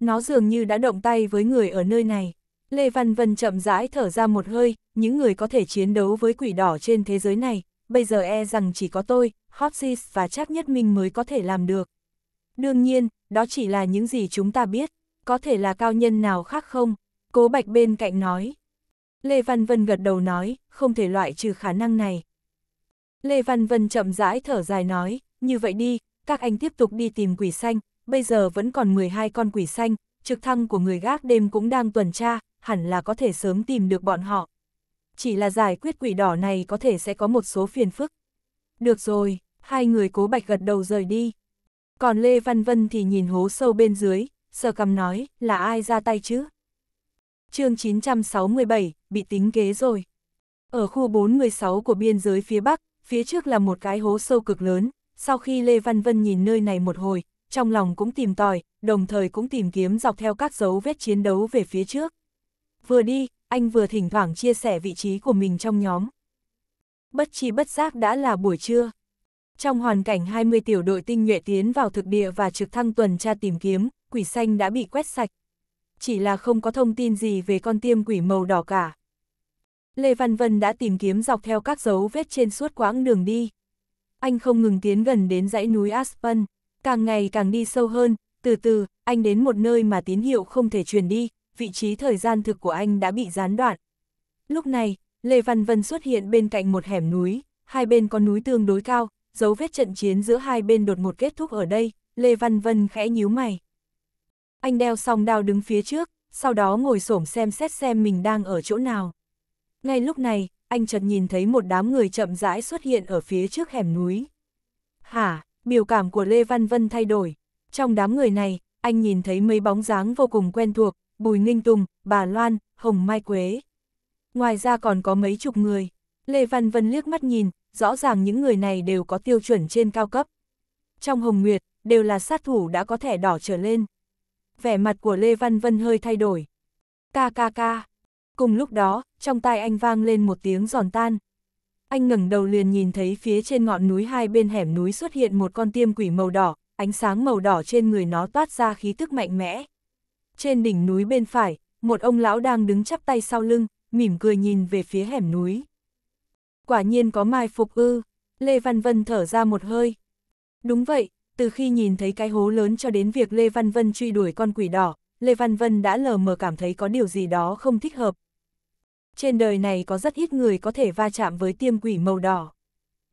Nó dường như đã động tay với người ở nơi này. Lê Văn Vân chậm rãi thở ra một hơi, những người có thể chiến đấu với quỷ đỏ trên thế giới này, bây giờ e rằng chỉ có tôi, Hot và chắc nhất mình mới có thể làm được. Đương nhiên, đó chỉ là những gì chúng ta biết, có thể là cao nhân nào khác không, Cố Bạch bên cạnh nói. Lê Văn Vân gật đầu nói, không thể loại trừ khả năng này. Lê Văn Vân chậm rãi thở dài nói, như vậy đi, các anh tiếp tục đi tìm quỷ xanh, bây giờ vẫn còn 12 con quỷ xanh, trực thăng của người gác đêm cũng đang tuần tra, hẳn là có thể sớm tìm được bọn họ. Chỉ là giải quyết quỷ đỏ này có thể sẽ có một số phiền phức. Được rồi, hai người cố bạch gật đầu rời đi. Còn Lê Văn Vân thì nhìn hố sâu bên dưới, sờ cầm nói, là ai ra tay chứ? chương 967, bị tính kế rồi. Ở khu 416 của biên giới phía Bắc, phía trước là một cái hố sâu cực lớn, sau khi Lê Văn Vân nhìn nơi này một hồi, trong lòng cũng tìm tòi, đồng thời cũng tìm kiếm dọc theo các dấu vết chiến đấu về phía trước. Vừa đi, anh vừa thỉnh thoảng chia sẻ vị trí của mình trong nhóm. Bất chi bất giác đã là buổi trưa. Trong hoàn cảnh 20 tiểu đội tinh nhuệ tiến vào thực địa và trực thăng tuần tra tìm kiếm, quỷ xanh đã bị quét sạch, chỉ là không có thông tin gì về con tiêm quỷ màu đỏ cả. Lê Văn Vân đã tìm kiếm dọc theo các dấu vết trên suốt quãng đường đi. Anh không ngừng tiến gần đến dãy núi Aspen, càng ngày càng đi sâu hơn, từ từ, anh đến một nơi mà tín hiệu không thể truyền đi, vị trí thời gian thực của anh đã bị gián đoạn. Lúc này, Lê Văn Vân xuất hiện bên cạnh một hẻm núi, hai bên có núi tương đối cao, dấu vết trận chiến giữa hai bên đột một kết thúc ở đây, Lê Văn Vân khẽ nhíu mày anh đeo song đao đứng phía trước, sau đó ngồi xổm xem xét xem mình đang ở chỗ nào. Ngay lúc này, anh chợt nhìn thấy một đám người chậm rãi xuất hiện ở phía trước hẻm núi. Hả, biểu cảm của Lê Văn Vân thay đổi. Trong đám người này, anh nhìn thấy mấy bóng dáng vô cùng quen thuộc, Bùi Ninh Tùng, bà Loan, Hồng Mai Quế. Ngoài ra còn có mấy chục người. Lê Văn Vân liếc mắt nhìn, rõ ràng những người này đều có tiêu chuẩn trên cao cấp. Trong Hồng Nguyệt, đều là sát thủ đã có thẻ đỏ trở lên vẻ mặt của Lê Văn Vân hơi thay đổi. Ca ca ca. Cùng lúc đó, trong tai anh vang lên một tiếng giòn tan. Anh ngẩng đầu liền nhìn thấy phía trên ngọn núi hai bên hẻm núi xuất hiện một con tiêm quỷ màu đỏ, ánh sáng màu đỏ trên người nó toát ra khí tức mạnh mẽ. Trên đỉnh núi bên phải, một ông lão đang đứng chắp tay sau lưng, mỉm cười nhìn về phía hẻm núi. Quả nhiên có mai phục ư, Lê Văn Vân thở ra một hơi. Đúng vậy, từ khi nhìn thấy cái hố lớn cho đến việc Lê Văn Vân truy đuổi con quỷ đỏ, Lê Văn Vân đã lờ mờ cảm thấy có điều gì đó không thích hợp. Trên đời này có rất ít người có thể va chạm với tiêm quỷ màu đỏ.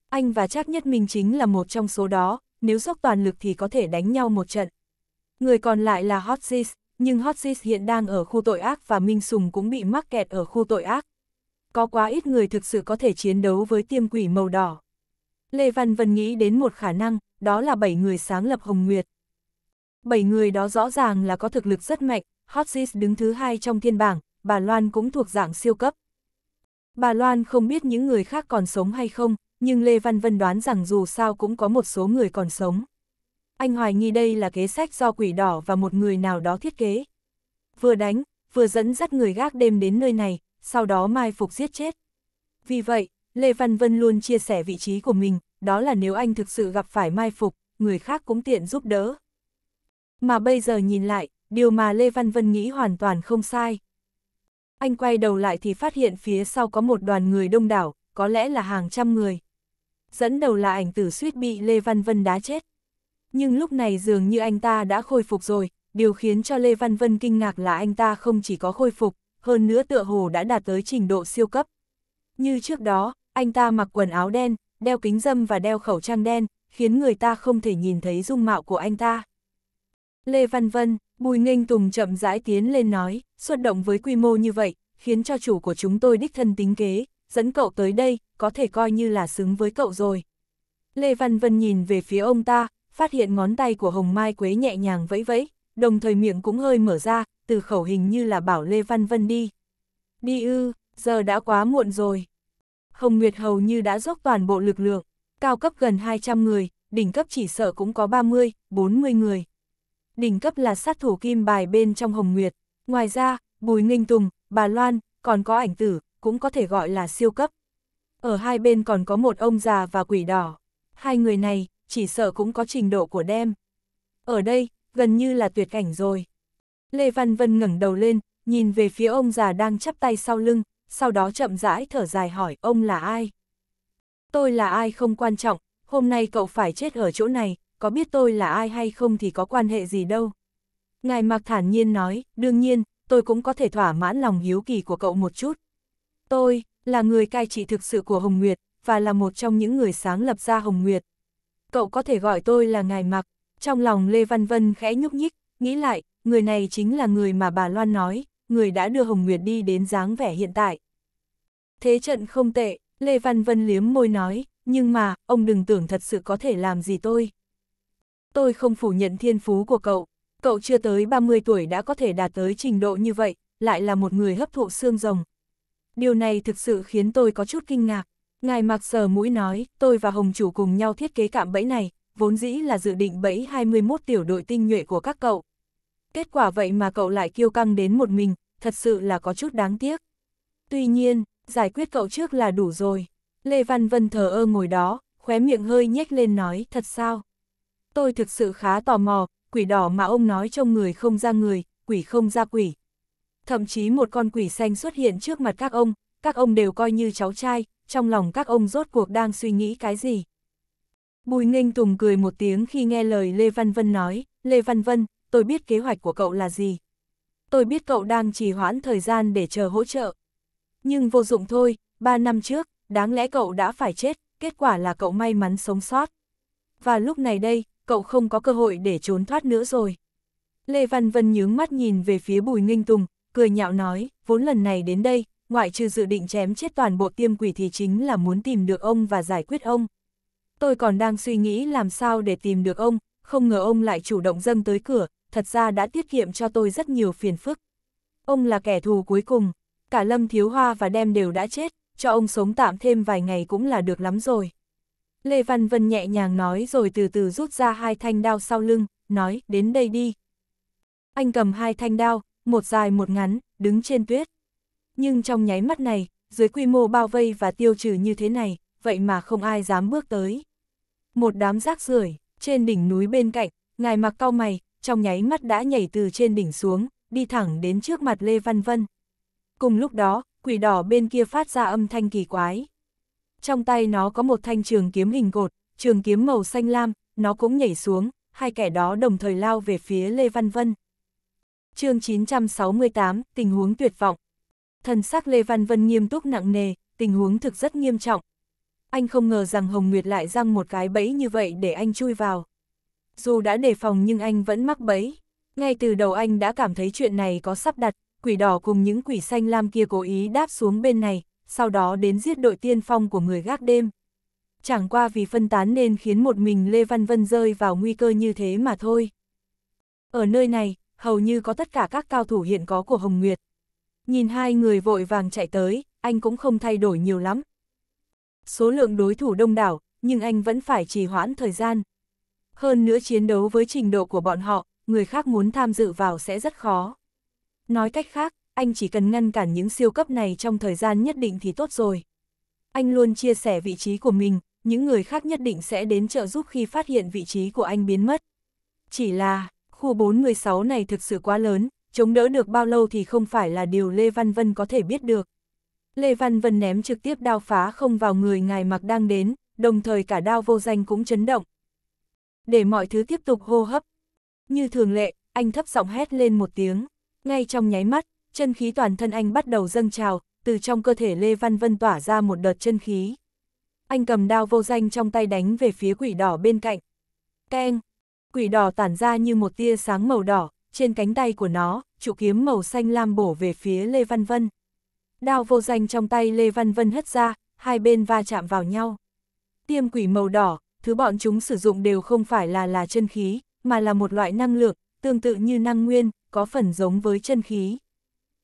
Anh và chắc Nhất Minh chính là một trong số đó, nếu dốc toàn lực thì có thể đánh nhau một trận. Người còn lại là Hot nhưng Hot hiện đang ở khu tội ác và Minh Sùng cũng bị mắc kẹt ở khu tội ác. Có quá ít người thực sự có thể chiến đấu với tiêm quỷ màu đỏ. Lê Văn Vân nghĩ đến một khả năng, đó là 7 người sáng lập Hồng Nguyệt. 7 người đó rõ ràng là có thực lực rất mạnh, Hotsis đứng thứ hai trong thiên bảng, bà Loan cũng thuộc dạng siêu cấp. Bà Loan không biết những người khác còn sống hay không, nhưng Lê Văn Vân đoán rằng dù sao cũng có một số người còn sống. Anh hoài nghi đây là kế sách do quỷ đỏ và một người nào đó thiết kế. Vừa đánh, vừa dẫn dắt người gác đêm đến nơi này, sau đó mai phục giết chết. Vì vậy, Lê Văn Vân luôn chia sẻ vị trí của mình, đó là nếu anh thực sự gặp phải mai phục, người khác cũng tiện giúp đỡ. Mà bây giờ nhìn lại, điều mà Lê Văn Vân nghĩ hoàn toàn không sai. Anh quay đầu lại thì phát hiện phía sau có một đoàn người đông đảo, có lẽ là hàng trăm người. Dẫn đầu là ảnh tử suýt bị Lê Văn Vân đá chết. Nhưng lúc này dường như anh ta đã khôi phục rồi, điều khiến cho Lê Văn Vân kinh ngạc là anh ta không chỉ có khôi phục, hơn nữa tựa hồ đã đạt tới trình độ siêu cấp. Như trước đó, anh ta mặc quần áo đen, đeo kính dâm và đeo khẩu trang đen, khiến người ta không thể nhìn thấy dung mạo của anh ta. Lê Văn Vân, Bùi Nghênh Tùng chậm rãi tiến lên nói, xuất động với quy mô như vậy, khiến cho chủ của chúng tôi đích thân tính kế, dẫn cậu tới đây, có thể coi như là xứng với cậu rồi. Lê Văn Vân nhìn về phía ông ta, phát hiện ngón tay của Hồng Mai Quế nhẹ nhàng vẫy vẫy, đồng thời miệng cũng hơi mở ra, từ khẩu hình như là bảo Lê Văn Vân đi. Đi ư, giờ đã quá muộn rồi. Hồng Nguyệt hầu như đã dốc toàn bộ lực lượng, cao cấp gần 200 người, đỉnh cấp chỉ sợ cũng có 30, 40 người. Đỉnh cấp là sát thủ kim bài bên trong Hồng Nguyệt, ngoài ra, Bùi Ninh Tùng, Bà Loan, còn có ảnh tử, cũng có thể gọi là siêu cấp. Ở hai bên còn có một ông già và quỷ đỏ, hai người này, chỉ sợ cũng có trình độ của đem. Ở đây, gần như là tuyệt cảnh rồi. Lê Văn Vân ngẩng đầu lên, nhìn về phía ông già đang chắp tay sau lưng, sau đó chậm rãi thở dài hỏi ông là ai. Tôi là ai không quan trọng, hôm nay cậu phải chết ở chỗ này, có biết tôi là ai hay không thì có quan hệ gì đâu. Ngài Mạc thản nhiên nói, đương nhiên, tôi cũng có thể thỏa mãn lòng hiếu kỳ của cậu một chút. Tôi, là người cai trị thực sự của Hồng Nguyệt, và là một trong những người sáng lập ra Hồng Nguyệt. Cậu có thể gọi tôi là Ngài Mạc, trong lòng Lê Văn Vân khẽ nhúc nhích, nghĩ lại, người này chính là người mà bà Loan nói, người đã đưa Hồng Nguyệt đi đến dáng vẻ hiện tại. Thế trận không tệ, Lê Văn Vân liếm môi nói, nhưng mà, ông đừng tưởng thật sự có thể làm gì tôi. Tôi không phủ nhận thiên phú của cậu, cậu chưa tới 30 tuổi đã có thể đạt tới trình độ như vậy, lại là một người hấp thụ xương rồng. Điều này thực sự khiến tôi có chút kinh ngạc. Ngài mạc sờ mũi nói, tôi và Hồng Chủ cùng nhau thiết kế cạm bẫy này, vốn dĩ là dự định bẫy 21 tiểu đội tinh nhuệ của các cậu. Kết quả vậy mà cậu lại kiêu căng đến một mình, thật sự là có chút đáng tiếc. Tuy nhiên, giải quyết cậu trước là đủ rồi. Lê Văn Vân thờ ơ ngồi đó, khóe miệng hơi nhếch lên nói, thật sao? Tôi thực sự khá tò mò, quỷ đỏ mà ông nói trông người không ra người, quỷ không ra quỷ. Thậm chí một con quỷ xanh xuất hiện trước mặt các ông, các ông đều coi như cháu trai, trong lòng các ông rốt cuộc đang suy nghĩ cái gì. Bùi Ninh Tùng cười một tiếng khi nghe lời Lê Văn Vân nói, Lê Văn Vân, tôi biết kế hoạch của cậu là gì. Tôi biết cậu đang trì hoãn thời gian để chờ hỗ trợ. Nhưng vô dụng thôi, ba năm trước, đáng lẽ cậu đã phải chết, kết quả là cậu may mắn sống sót. Và lúc này đây, cậu không có cơ hội để trốn thoát nữa rồi. Lê Văn Vân nhướng mắt nhìn về phía Bùi Nghinh Tùng, cười nhạo nói, vốn lần này đến đây, ngoại trừ dự định chém chết toàn bộ tiêm quỷ thì chính là muốn tìm được ông và giải quyết ông. Tôi còn đang suy nghĩ làm sao để tìm được ông, không ngờ ông lại chủ động dâng tới cửa, thật ra đã tiết kiệm cho tôi rất nhiều phiền phức. Ông là kẻ thù cuối cùng, cả Lâm Thiếu Hoa và Đem đều đã chết, cho ông sống tạm thêm vài ngày cũng là được lắm rồi. Lê Văn Vân nhẹ nhàng nói rồi từ từ rút ra hai thanh đao sau lưng, nói, đến đây đi. Anh cầm hai thanh đao, một dài một ngắn, đứng trên tuyết. Nhưng trong nháy mắt này, dưới quy mô bao vây và tiêu trừ như thế này, vậy mà không ai dám bước tới. Một đám rác rưởi trên đỉnh núi bên cạnh, ngài mặc cao mày, trong nháy mắt đã nhảy từ trên đỉnh xuống, đi thẳng đến trước mặt Lê Văn Vân. Cùng lúc đó, quỷ đỏ bên kia phát ra âm thanh kỳ quái. Trong tay nó có một thanh trường kiếm hình gột trường kiếm màu xanh lam, nó cũng nhảy xuống, hai kẻ đó đồng thời lao về phía Lê Văn Vân. chương 968, tình huống tuyệt vọng. Thần sắc Lê Văn Vân nghiêm túc nặng nề, tình huống thực rất nghiêm trọng. Anh không ngờ rằng Hồng Nguyệt lại răng một cái bẫy như vậy để anh chui vào dù đã đề phòng nhưng anh vẫn mắc bẫy. Ngay từ đầu anh đã cảm thấy chuyện này có sắp đặt, quỷ đỏ cùng những quỷ xanh lam kia cố ý đáp xuống bên này, sau đó đến giết đội tiên phong của người gác đêm. Chẳng qua vì phân tán nên khiến một mình Lê Văn Vân rơi vào nguy cơ như thế mà thôi. Ở nơi này, hầu như có tất cả các cao thủ hiện có của Hồng Nguyệt. Nhìn hai người vội vàng chạy tới, anh cũng không thay đổi nhiều lắm. Số lượng đối thủ đông đảo, nhưng anh vẫn phải trì hoãn thời gian, hơn nữa chiến đấu với trình độ của bọn họ, người khác muốn tham dự vào sẽ rất khó. Nói cách khác, anh chỉ cần ngăn cản những siêu cấp này trong thời gian nhất định thì tốt rồi. Anh luôn chia sẻ vị trí của mình, những người khác nhất định sẽ đến trợ giúp khi phát hiện vị trí của anh biến mất. Chỉ là, khu 416 này thực sự quá lớn, chống đỡ được bao lâu thì không phải là điều Lê Văn Vân có thể biết được. Lê Văn Vân ném trực tiếp đao phá không vào người ngài mặc đang đến, đồng thời cả đao vô danh cũng chấn động, để mọi thứ tiếp tục hô hấp. Như thường lệ, anh thấp giọng hét lên một tiếng. Ngay trong nháy mắt, chân khí toàn thân anh bắt đầu dâng trào, từ trong cơ thể Lê Văn Vân tỏa ra một đợt chân khí. Anh cầm đao vô danh trong tay đánh về phía quỷ đỏ bên cạnh. Keng! Quỷ đỏ tản ra như một tia sáng màu đỏ, trên cánh tay của nó, trụ kiếm màu xanh lam bổ về phía Lê Văn Vân. Đao vô danh trong tay Lê Văn Vân hất ra, hai bên va chạm vào nhau. Tiêm quỷ màu đỏ, thứ bọn chúng sử dụng đều không phải là là chân khí, mà là một loại năng lượng, tương tự như năng nguyên, có phần giống với chân khí.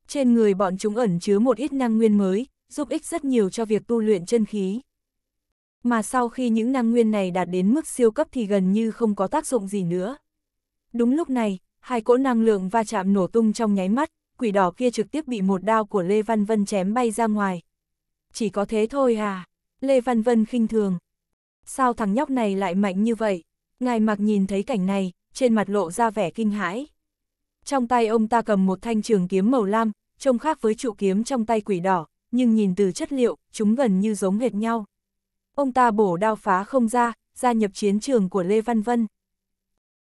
Trên người bọn chúng ẩn chứa một ít năng nguyên mới, giúp ích rất nhiều cho việc tu luyện chân khí. Mà sau khi những năng nguyên này đạt đến mức siêu cấp thì gần như không có tác dụng gì nữa. Đúng lúc này, hai cỗ năng lượng va chạm nổ tung trong nháy mắt, quỷ đỏ kia trực tiếp bị một đao của Lê Văn Vân chém bay ra ngoài. Chỉ có thế thôi à? Lê Văn Vân khinh thường, sao thằng nhóc này lại mạnh như vậy? Ngài mặc nhìn thấy cảnh này, trên mặt lộ ra vẻ kinh hãi. Trong tay ông ta cầm một thanh trường kiếm màu lam, trông khác với trụ kiếm trong tay quỷ đỏ, nhưng nhìn từ chất liệu, chúng gần như giống hệt nhau. Ông ta bổ đao phá không ra, gia nhập chiến trường của Lê Văn Vân.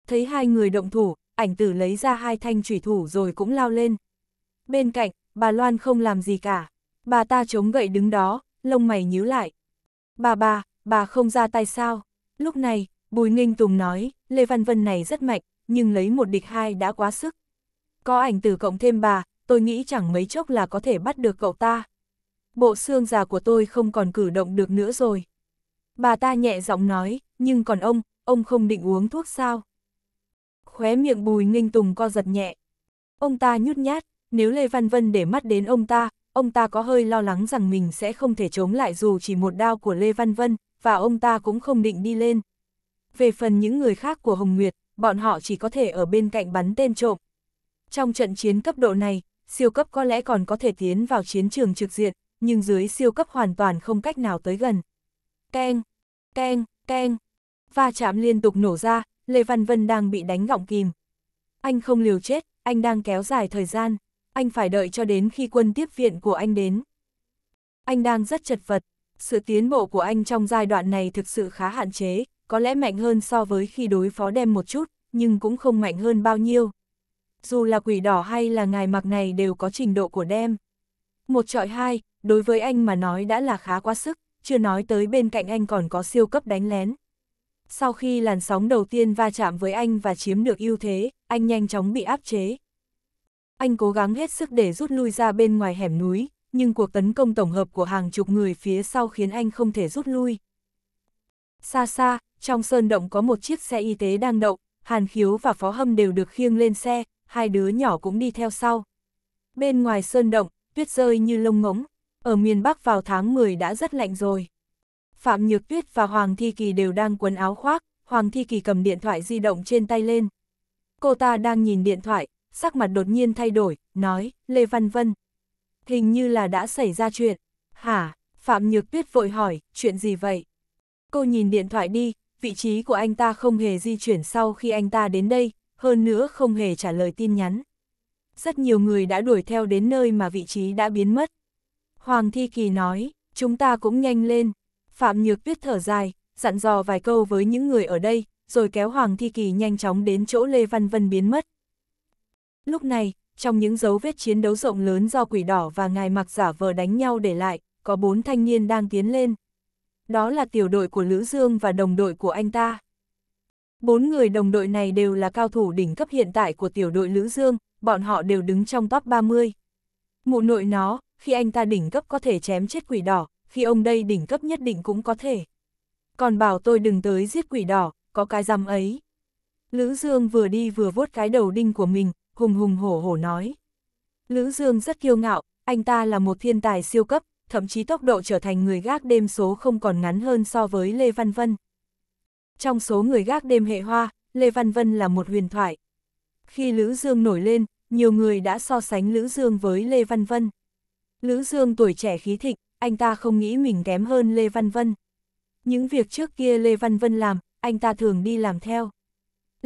Thấy hai người động thủ, ảnh tử lấy ra hai thanh thủy thủ rồi cũng lao lên. Bên cạnh, bà Loan không làm gì cả. Bà ta chống gậy đứng đó, lông mày nhíu lại. Bà bà, bà không ra tay sao? Lúc này, Bùi Nghinh Tùng nói, Lê Văn Vân này rất mạnh, nhưng lấy một địch hai đã quá sức. Có ảnh tử cộng thêm bà, tôi nghĩ chẳng mấy chốc là có thể bắt được cậu ta. Bộ xương già của tôi không còn cử động được nữa rồi. Bà ta nhẹ giọng nói, nhưng còn ông, ông không định uống thuốc sao? Khóe miệng bùi nghinh tùng co giật nhẹ. Ông ta nhút nhát, nếu Lê Văn Vân để mắt đến ông ta, ông ta có hơi lo lắng rằng mình sẽ không thể chống lại dù chỉ một đao của Lê Văn Vân, và ông ta cũng không định đi lên. Về phần những người khác của Hồng Nguyệt, bọn họ chỉ có thể ở bên cạnh bắn tên trộm. Trong trận chiến cấp độ này, siêu cấp có lẽ còn có thể tiến vào chiến trường trực diện, nhưng dưới siêu cấp hoàn toàn không cách nào tới gần. Keng, keng, keng, va chạm liên tục nổ ra, Lê Văn Vân đang bị đánh gọng kìm. Anh không liều chết, anh đang kéo dài thời gian, anh phải đợi cho đến khi quân tiếp viện của anh đến. Anh đang rất chật vật, sự tiến bộ của anh trong giai đoạn này thực sự khá hạn chế, có lẽ mạnh hơn so với khi đối phó đem một chút, nhưng cũng không mạnh hơn bao nhiêu. Dù là quỷ đỏ hay là ngài mặc này đều có trình độ của đem. Một trọi hai, đối với anh mà nói đã là khá quá sức, chưa nói tới bên cạnh anh còn có siêu cấp đánh lén. Sau khi làn sóng đầu tiên va chạm với anh và chiếm được ưu thế, anh nhanh chóng bị áp chế. Anh cố gắng hết sức để rút lui ra bên ngoài hẻm núi, nhưng cuộc tấn công tổng hợp của hàng chục người phía sau khiến anh không thể rút lui. Xa xa, trong sơn động có một chiếc xe y tế đang đậu, Hàn Khiếu và Phó Hâm đều được khiêng lên xe, hai đứa nhỏ cũng đi theo sau. Bên ngoài sơn động, tuyết rơi như lông ngỗng, ở miền Bắc vào tháng 10 đã rất lạnh rồi. Phạm Nhược Tuyết và Hoàng Thi Kỳ đều đang quần áo khoác, Hoàng Thi Kỳ cầm điện thoại di động trên tay lên. Cô ta đang nhìn điện thoại, sắc mặt đột nhiên thay đổi, nói, Lê Văn Vân, Hình như là đã xảy ra chuyện. Hả? Phạm Nhược Tuyết vội hỏi, chuyện gì vậy? Cô nhìn điện thoại đi, vị trí của anh ta không hề di chuyển sau khi anh ta đến đây, hơn nữa không hề trả lời tin nhắn. Rất nhiều người đã đuổi theo đến nơi mà vị trí đã biến mất. Hoàng Thi Kỳ nói, chúng ta cũng nhanh lên. Phạm Nhược Tuyết thở dài, dặn dò vài câu với những người ở đây, rồi kéo Hoàng Thi Kỳ nhanh chóng đến chỗ Lê Văn Vân biến mất. Lúc này, trong những dấu vết chiến đấu rộng lớn do quỷ đỏ và ngài mặc giả vờ đánh nhau để lại, có bốn thanh niên đang tiến lên. Đó là tiểu đội của Lữ Dương và đồng đội của anh ta. Bốn người đồng đội này đều là cao thủ đỉnh cấp hiện tại của tiểu đội Lữ Dương, bọn họ đều đứng trong top 30. Mụ nội nó, khi anh ta đỉnh cấp có thể chém chết quỷ đỏ, khi ông đây đỉnh cấp nhất định cũng có thể. Còn bảo tôi đừng tới giết quỷ đỏ, có cái rằm ấy. Lữ Dương vừa đi vừa vuốt cái đầu đinh của mình, hùng hùng hổ hổ nói. Lữ Dương rất kiêu ngạo, anh ta là một thiên tài siêu cấp, thậm chí tốc độ trở thành người gác đêm số không còn ngắn hơn so với Lê Văn Vân. Trong số người gác đêm hệ hoa, Lê Văn Vân là một huyền thoại. Khi Lữ Dương nổi lên, nhiều người đã so sánh Lữ Dương với Lê Văn Vân. Lữ Dương tuổi trẻ khí thịnh, anh ta không nghĩ mình kém hơn Lê Văn Vân. Những việc trước kia Lê Văn Vân làm, anh ta thường đi làm theo.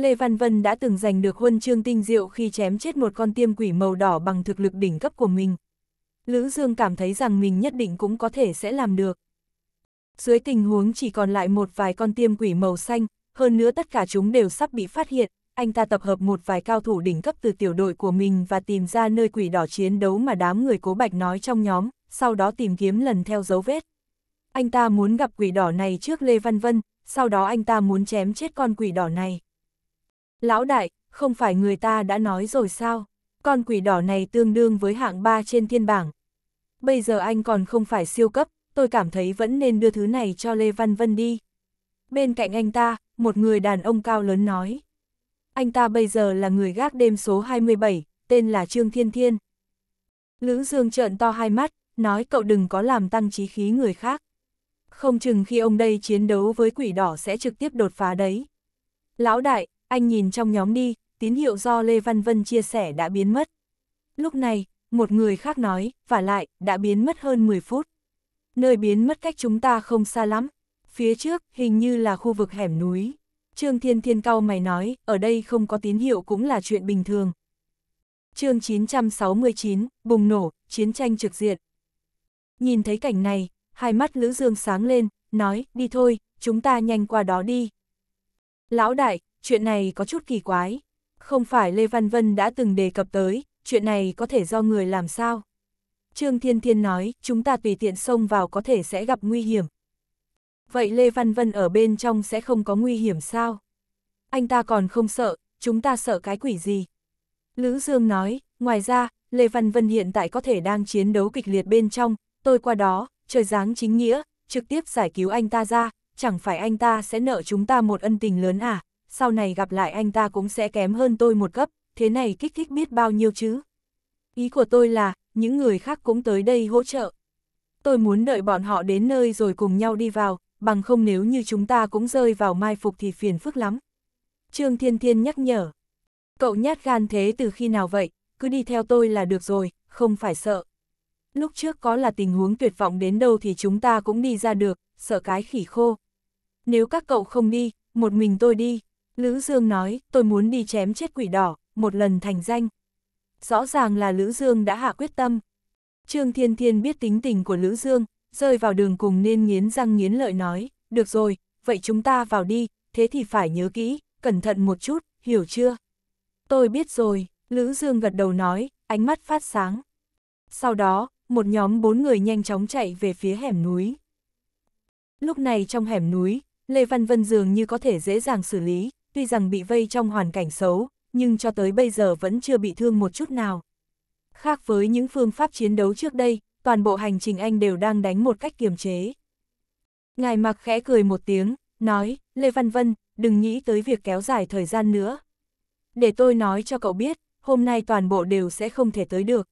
Lê Văn Vân đã từng giành được huân chương tinh diệu khi chém chết một con tiêm quỷ màu đỏ bằng thực lực đỉnh cấp của mình. Lữ Dương cảm thấy rằng mình nhất định cũng có thể sẽ làm được. Dưới tình huống chỉ còn lại một vài con tiêm quỷ màu xanh, hơn nữa tất cả chúng đều sắp bị phát hiện, anh ta tập hợp một vài cao thủ đỉnh cấp từ tiểu đội của mình và tìm ra nơi quỷ đỏ chiến đấu mà đám người cố bạch nói trong nhóm, sau đó tìm kiếm lần theo dấu vết. Anh ta muốn gặp quỷ đỏ này trước Lê Văn Vân, sau đó anh ta muốn chém chết con quỷ đỏ này. Lão đại, không phải người ta đã nói rồi sao? Con quỷ đỏ này tương đương với hạng 3 trên thiên bảng. Bây giờ anh còn không phải siêu cấp, tôi cảm thấy vẫn nên đưa thứ này cho Lê Văn Vân đi. Bên cạnh anh ta, một người đàn ông cao lớn nói. Anh ta bây giờ là người gác đêm số 27, tên là Trương Thiên Thiên. Lữ Dương trợn to hai mắt, nói cậu đừng có làm tăng trí khí người khác. Không chừng khi ông đây chiến đấu với quỷ đỏ sẽ trực tiếp đột phá đấy. Lão đại, anh nhìn trong nhóm đi, tín hiệu do Lê Văn Vân chia sẻ đã biến mất. Lúc này, một người khác nói, và lại, đã biến mất hơn 10 phút. Nơi biến mất cách chúng ta không xa lắm, phía trước hình như là khu vực hẻm núi. Trương Thiên Thiên cao mày nói, ở đây không có tín hiệu cũng là chuyện bình thường. chương 969, bùng nổ, chiến tranh trực diện. Nhìn thấy cảnh này, hai mắt Lữ Dương sáng lên, nói, đi thôi, chúng ta nhanh qua đó đi. Lão đại, chuyện này có chút kỳ quái. Không phải Lê Văn Vân đã từng đề cập tới, chuyện này có thể do người làm sao? Trương Thiên Thiên nói, chúng ta tùy tiện xông vào có thể sẽ gặp nguy hiểm. Vậy Lê Văn Vân ở bên trong sẽ không có nguy hiểm sao? Anh ta còn không sợ, chúng ta sợ cái quỷ gì? Lữ Dương nói, ngoài ra, Lê Văn Vân hiện tại có thể đang chiến đấu kịch liệt bên trong, tôi qua đó, trời dáng chính nghĩa, trực tiếp giải cứu anh ta ra, chẳng phải anh ta sẽ nợ chúng ta một ân tình lớn à? sau này gặp lại anh ta cũng sẽ kém hơn tôi một cấp, thế này kích thích biết bao nhiêu chứ. Ý của tôi là, những người khác cũng tới đây hỗ trợ. Tôi muốn đợi bọn họ đến nơi rồi cùng nhau đi vào, bằng không nếu như chúng ta cũng rơi vào mai phục thì phiền phức lắm. Trương Thiên Thiên nhắc nhở. Cậu nhát gan thế từ khi nào vậy, cứ đi theo tôi là được rồi, không phải sợ. Lúc trước có là tình huống tuyệt vọng đến đâu thì chúng ta cũng đi ra được, sợ cái khỉ khô. Nếu các cậu không đi, một mình tôi đi. Lữ Dương nói, tôi muốn đi chém chết quỷ đỏ, một lần thành danh. Rõ ràng là Lữ Dương đã hạ quyết tâm. Trương Thiên Thiên biết tính tình của Lữ Dương, rơi vào đường cùng nên nghiến răng nghiến lợi nói, được rồi, vậy chúng ta vào đi, thế thì phải nhớ kỹ, cẩn thận một chút, hiểu chưa? Tôi biết rồi, Lữ Dương gật đầu nói, ánh mắt phát sáng. Sau đó, một nhóm bốn người nhanh chóng chạy về phía hẻm núi. Lúc này trong hẻm núi, Lê Văn Vân dường như có thể dễ dàng xử lý, tuy rằng bị vây trong hoàn cảnh xấu, nhưng cho tới bây giờ vẫn chưa bị thương một chút nào. Khác với những phương pháp chiến đấu trước đây, toàn bộ hành trình anh đều đang đánh một cách kiềm chế. Ngài mặc khẽ cười một tiếng, nói, Lê Văn Vân, đừng nghĩ tới việc kéo dài thời gian nữa. Để tôi nói cho cậu biết, hôm nay toàn bộ đều sẽ không thể tới được.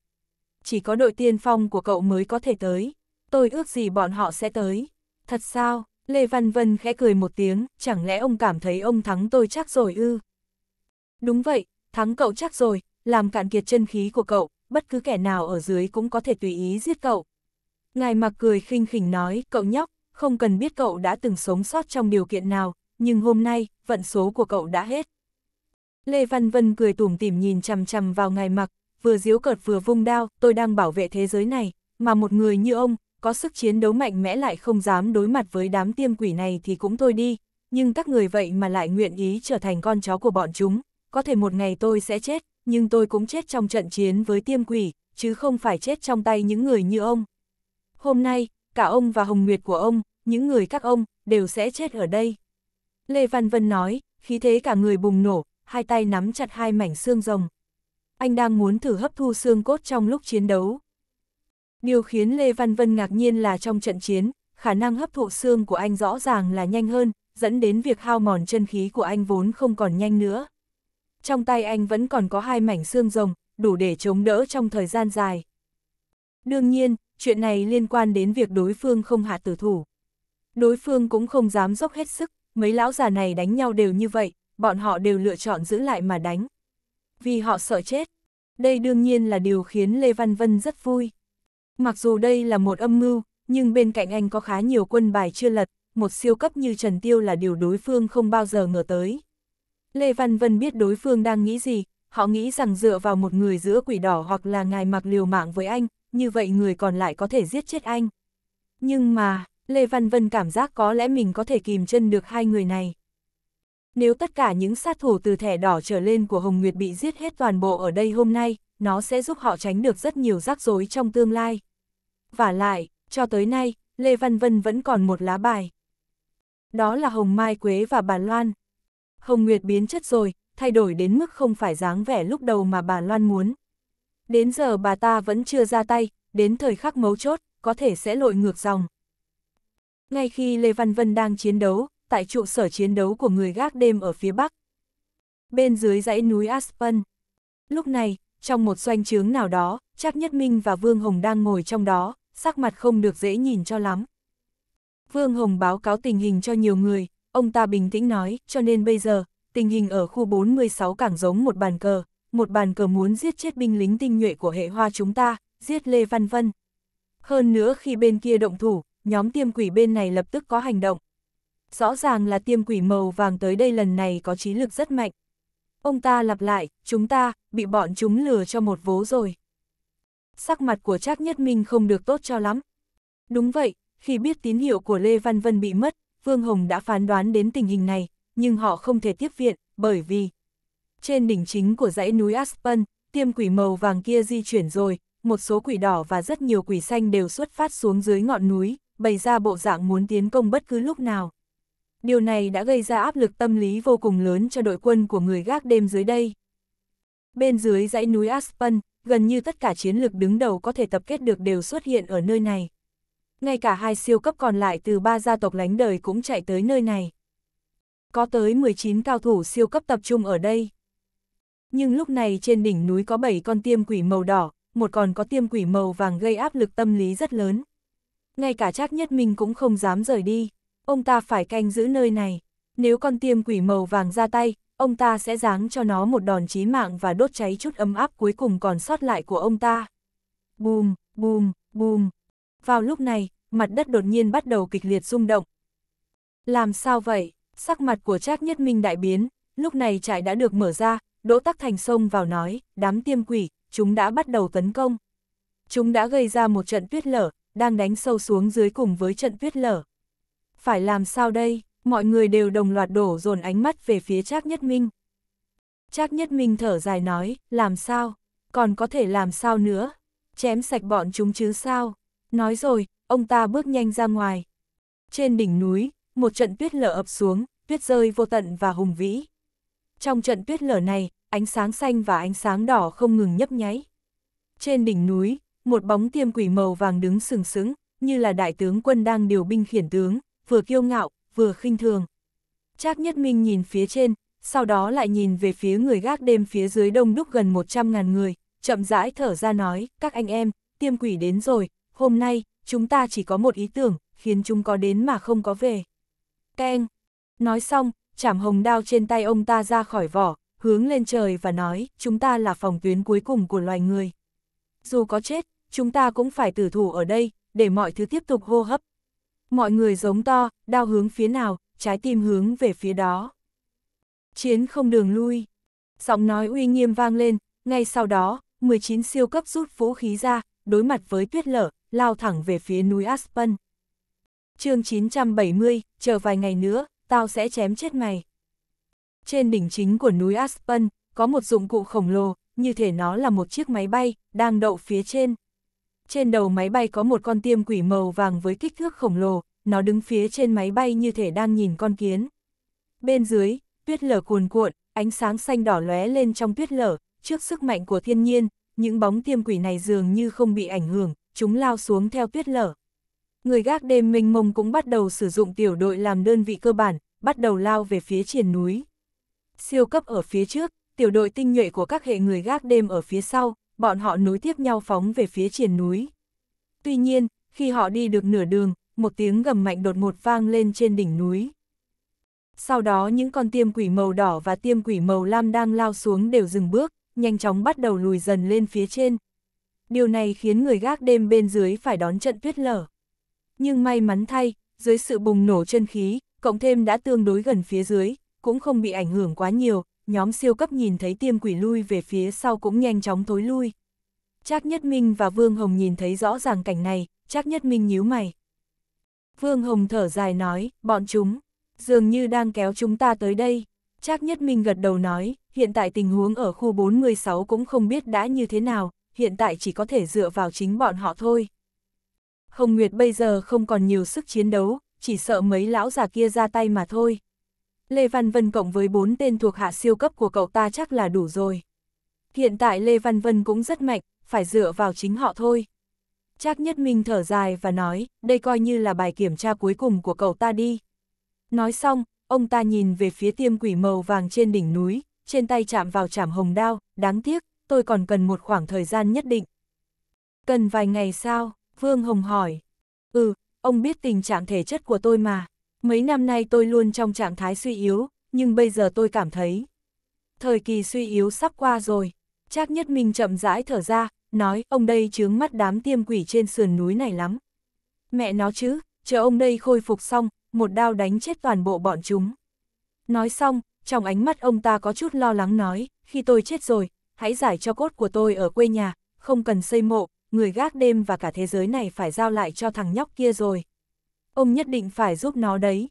Chỉ có đội tiên phong của cậu mới có thể tới. Tôi ước gì bọn họ sẽ tới. Thật sao? Lê Văn Vân khẽ cười một tiếng, chẳng lẽ ông cảm thấy ông thắng tôi chắc rồi ư? Đúng vậy, thắng cậu chắc rồi, làm cạn kiệt chân khí của cậu, bất cứ kẻ nào ở dưới cũng có thể tùy ý giết cậu. Ngài mặc cười khinh khỉnh nói, cậu nhóc, không cần biết cậu đã từng sống sót trong điều kiện nào, nhưng hôm nay, vận số của cậu đã hết. Lê Văn Vân cười tủm tỉm nhìn chằm chằm vào ngài mặc, vừa diếu cợt vừa vung đao, tôi đang bảo vệ thế giới này, mà một người như ông, có sức chiến đấu mạnh mẽ lại không dám đối mặt với đám tiêm quỷ này thì cũng thôi đi, nhưng các người vậy mà lại nguyện ý trở thành con chó của bọn chúng, có thể một ngày tôi sẽ chết, nhưng tôi cũng chết trong trận chiến với tiêm quỷ, chứ không phải chết trong tay những người như ông. Hôm nay, cả ông và Hồng Nguyệt của ông, những người các ông, đều sẽ chết ở đây. Lê Văn Vân nói, khí thế cả người bùng nổ, hai tay nắm chặt hai mảnh xương rồng. Anh đang muốn thử hấp thu xương cốt trong lúc chiến đấu, Điều khiến Lê Văn Vân ngạc nhiên là trong trận chiến, khả năng hấp thụ xương của anh rõ ràng là nhanh hơn, dẫn đến việc hao mòn chân khí của anh vốn không còn nhanh nữa. Trong tay anh vẫn còn có hai mảnh xương rồng, đủ để chống đỡ trong thời gian dài. Đương nhiên, chuyện này liên quan đến việc đối phương không hạ tử thủ. Đối phương cũng không dám dốc hết sức, mấy lão già này đánh nhau đều như vậy, bọn họ đều lựa chọn giữ lại mà đánh. Vì họ sợ chết. Đây đương nhiên là điều khiến Lê Văn Vân rất vui. Mặc dù đây là một âm mưu, nhưng bên cạnh anh có khá nhiều quân bài chưa lật, một siêu cấp như Trần Tiêu là điều đối phương không bao giờ ngờ tới. Lê Văn Vân biết đối phương đang nghĩ gì, họ nghĩ rằng dựa vào một người giữa quỷ đỏ hoặc là ngài mặc liều mạng với anh, như vậy người còn lại có thể giết chết anh. Nhưng mà, Lê Văn Vân cảm giác có lẽ mình có thể kìm chân được hai người này. Nếu tất cả những sát thủ từ thẻ đỏ trở lên của Hồng Nguyệt bị giết hết toàn bộ ở đây hôm nay, nó sẽ giúp họ tránh được rất nhiều rắc rối trong tương lai. Và lại, cho tới nay, Lê Văn Vân vẫn còn một lá bài. Đó là Hồng Mai Quế và bà Loan. Hồng Nguyệt biến chất rồi, thay đổi đến mức không phải dáng vẻ lúc đầu mà bà Loan muốn. Đến giờ bà ta vẫn chưa ra tay, đến thời khắc mấu chốt, có thể sẽ lội ngược dòng. Ngay khi Lê Văn Vân đang chiến đấu, tại trụ sở chiến đấu của người gác đêm ở phía Bắc. Bên dưới dãy núi Aspen. Lúc này, trong một doanh trướng nào đó, chắc Nhất Minh và Vương Hồng đang ngồi trong đó, sắc mặt không được dễ nhìn cho lắm. Vương Hồng báo cáo tình hình cho nhiều người, ông ta bình tĩnh nói, cho nên bây giờ, tình hình ở khu 46 cảng giống một bàn cờ, một bàn cờ muốn giết chết binh lính tinh nhuệ của hệ hoa chúng ta, giết Lê Văn Vân. Hơn nữa khi bên kia động thủ, nhóm tiêm quỷ bên này lập tức có hành động. Rõ ràng là tiêm quỷ màu vàng tới đây lần này có trí lực rất mạnh, Ông ta lặp lại, chúng ta, bị bọn chúng lừa cho một vố rồi. Sắc mặt của Trác Nhất Minh không được tốt cho lắm. Đúng vậy, khi biết tín hiệu của Lê Văn Vân bị mất, Vương Hồng đã phán đoán đến tình hình này, nhưng họ không thể tiếp viện, bởi vì trên đỉnh chính của dãy núi Aspen, tiêm quỷ màu vàng kia di chuyển rồi, một số quỷ đỏ và rất nhiều quỷ xanh đều xuất phát xuống dưới ngọn núi, bày ra bộ dạng muốn tiến công bất cứ lúc nào điều này đã gây ra áp lực tâm lý vô cùng lớn cho đội quân của người gác đêm dưới đây. Bên dưới dãy núi Aspen, gần như tất cả chiến lực đứng đầu có thể tập kết được đều xuất hiện ở nơi này. Ngay cả hai siêu cấp còn lại từ ba gia tộc lánh đời cũng chạy tới nơi này. Có tới 19 cao thủ siêu cấp tập trung ở đây. Nhưng lúc này trên đỉnh núi có 7 con tiêm quỷ màu đỏ, một còn có tiêm quỷ màu vàng gây áp lực tâm lý rất lớn. Ngay cả chắc Nhất mình cũng không dám rời đi ông ta phải canh giữ nơi này. Nếu con tiêm quỷ màu vàng ra tay, ông ta sẽ giáng cho nó một đòn chí mạng và đốt cháy chút ấm áp cuối cùng còn sót lại của ông ta. Bùm, bùm, bùm. Vào lúc này, mặt đất đột nhiên bắt đầu kịch liệt rung động. Làm sao vậy? Sắc mặt của Trác Nhất Minh đại biến, lúc này trại đã được mở ra, Đỗ Tắc Thành xông vào nói, đám tiêm quỷ, chúng đã bắt đầu tấn công. Chúng đã gây ra một trận tuyết lở, đang đánh sâu xuống dưới cùng với trận tuyết lở phải làm sao đây, mọi người đều đồng loạt đổ dồn ánh mắt về phía Trác Nhất Minh. Trác Nhất Minh thở dài nói, làm sao, còn có thể làm sao nữa, chém sạch bọn chúng chứ sao. Nói rồi, ông ta bước nhanh ra ngoài. Trên đỉnh núi, một trận tuyết lở ập xuống, tuyết rơi vô tận và hùng vĩ. Trong trận tuyết lở này, ánh sáng xanh và ánh sáng đỏ không ngừng nhấp nháy. Trên đỉnh núi, một bóng tiêm quỷ màu vàng đứng sừng sững, như là đại tướng quân đang điều binh khiển tướng, vừa kiêu ngạo, vừa khinh thường. Trác Nhất Minh nhìn phía trên, sau đó lại nhìn về phía người gác đêm phía dưới đông đúc gần 100.000 người, chậm rãi thở ra nói, các anh em, tiêm quỷ đến rồi, hôm nay, chúng ta chỉ có một ý tưởng, khiến chúng có đến mà không có về. Keng! Nói xong, chảm hồng đao trên tay ông ta ra khỏi vỏ, hướng lên trời và nói, chúng ta là phòng tuyến cuối cùng của loài người. Dù có chết, chúng ta cũng phải tử thủ ở đây, để mọi thứ tiếp tục hô hấp, Mọi người giống to, đao hướng phía nào, trái tim hướng về phía đó. Chiến không đường lui. Giọng nói uy nghiêm vang lên, ngay sau đó, 19 siêu cấp rút vũ khí ra, đối mặt với tuyết lở, lao thẳng về phía núi Aspen. chương 970, chờ vài ngày nữa, tao sẽ chém chết mày. Trên đỉnh chính của núi Aspen, có một dụng cụ khổng lồ, như thể nó là một chiếc máy bay, đang đậu phía trên. Trên đầu máy bay có một con tiêm quỷ màu vàng với kích thước khổng lồ, nó đứng phía trên máy bay như thể đang nhìn con kiến. Bên dưới, tuyết lở cuồn cuộn, ánh sáng xanh đỏ lóe lên trong tuyết lở, trước sức mạnh của thiên nhiên, những bóng tiêm quỷ này dường như không bị ảnh hưởng, chúng lao xuống theo tuyết lở. Người gác đêm mênh mông cũng bắt đầu sử dụng tiểu đội làm đơn vị cơ bản, bắt đầu lao về phía triển núi. Siêu cấp ở phía trước, tiểu đội tinh nhuệ của các hệ người gác đêm ở phía sau, bọn họ nối tiếp nhau phóng về phía triển núi. Tuy nhiên, khi họ đi được nửa đường, một tiếng gầm mạnh đột ngột vang lên trên đỉnh núi. Sau đó những con tiêm quỷ màu đỏ và tiêm quỷ màu lam đang lao xuống đều dừng bước, nhanh chóng bắt đầu lùi dần lên phía trên. Điều này khiến người gác đêm bên dưới phải đón trận tuyết lở. Nhưng may mắn thay, dưới sự bùng nổ chân khí, cộng thêm đã tương đối gần phía dưới, cũng không bị ảnh hưởng quá nhiều, nhóm siêu cấp nhìn thấy tiêm quỷ lui về phía sau cũng nhanh chóng thối lui. Trác Nhất Minh và Vương Hồng nhìn thấy rõ ràng cảnh này, Trác Nhất Minh nhíu mày. Vương Hồng thở dài nói, bọn chúng, dường như đang kéo chúng ta tới đây. Trác Nhất Minh gật đầu nói, hiện tại tình huống ở khu 416 cũng không biết đã như thế nào, hiện tại chỉ có thể dựa vào chính bọn họ thôi. Hồng Nguyệt bây giờ không còn nhiều sức chiến đấu, chỉ sợ mấy lão già kia ra tay mà thôi. Lê Văn Vân cộng với bốn tên thuộc hạ siêu cấp của cậu ta chắc là đủ rồi. Hiện tại Lê Văn Vân cũng rất mạnh, phải dựa vào chính họ thôi. Trác Nhất Minh thở dài và nói, đây coi như là bài kiểm tra cuối cùng của cậu ta đi. Nói xong, ông ta nhìn về phía tiêm quỷ màu vàng trên đỉnh núi, trên tay chạm vào chạm hồng đao, đáng tiếc, tôi còn cần một khoảng thời gian nhất định. Cần vài ngày sao? Vương Hồng hỏi. Ừ, ông biết tình trạng thể chất của tôi mà. Mấy năm nay tôi luôn trong trạng thái suy yếu, nhưng bây giờ tôi cảm thấy. Thời kỳ suy yếu sắp qua rồi. Chắc Nhất mình chậm rãi thở ra, nói ông đây chướng mắt đám tiêm quỷ trên sườn núi này lắm. Mẹ nó chứ, chờ ông đây khôi phục xong, một đao đánh chết toàn bộ bọn chúng. Nói xong, trong ánh mắt ông ta có chút lo lắng nói, khi tôi chết rồi, hãy giải cho cốt của tôi ở quê nhà, không cần xây mộ, người gác đêm và cả thế giới này phải giao lại cho thằng nhóc kia rồi ông nhất định phải giúp nó đấy.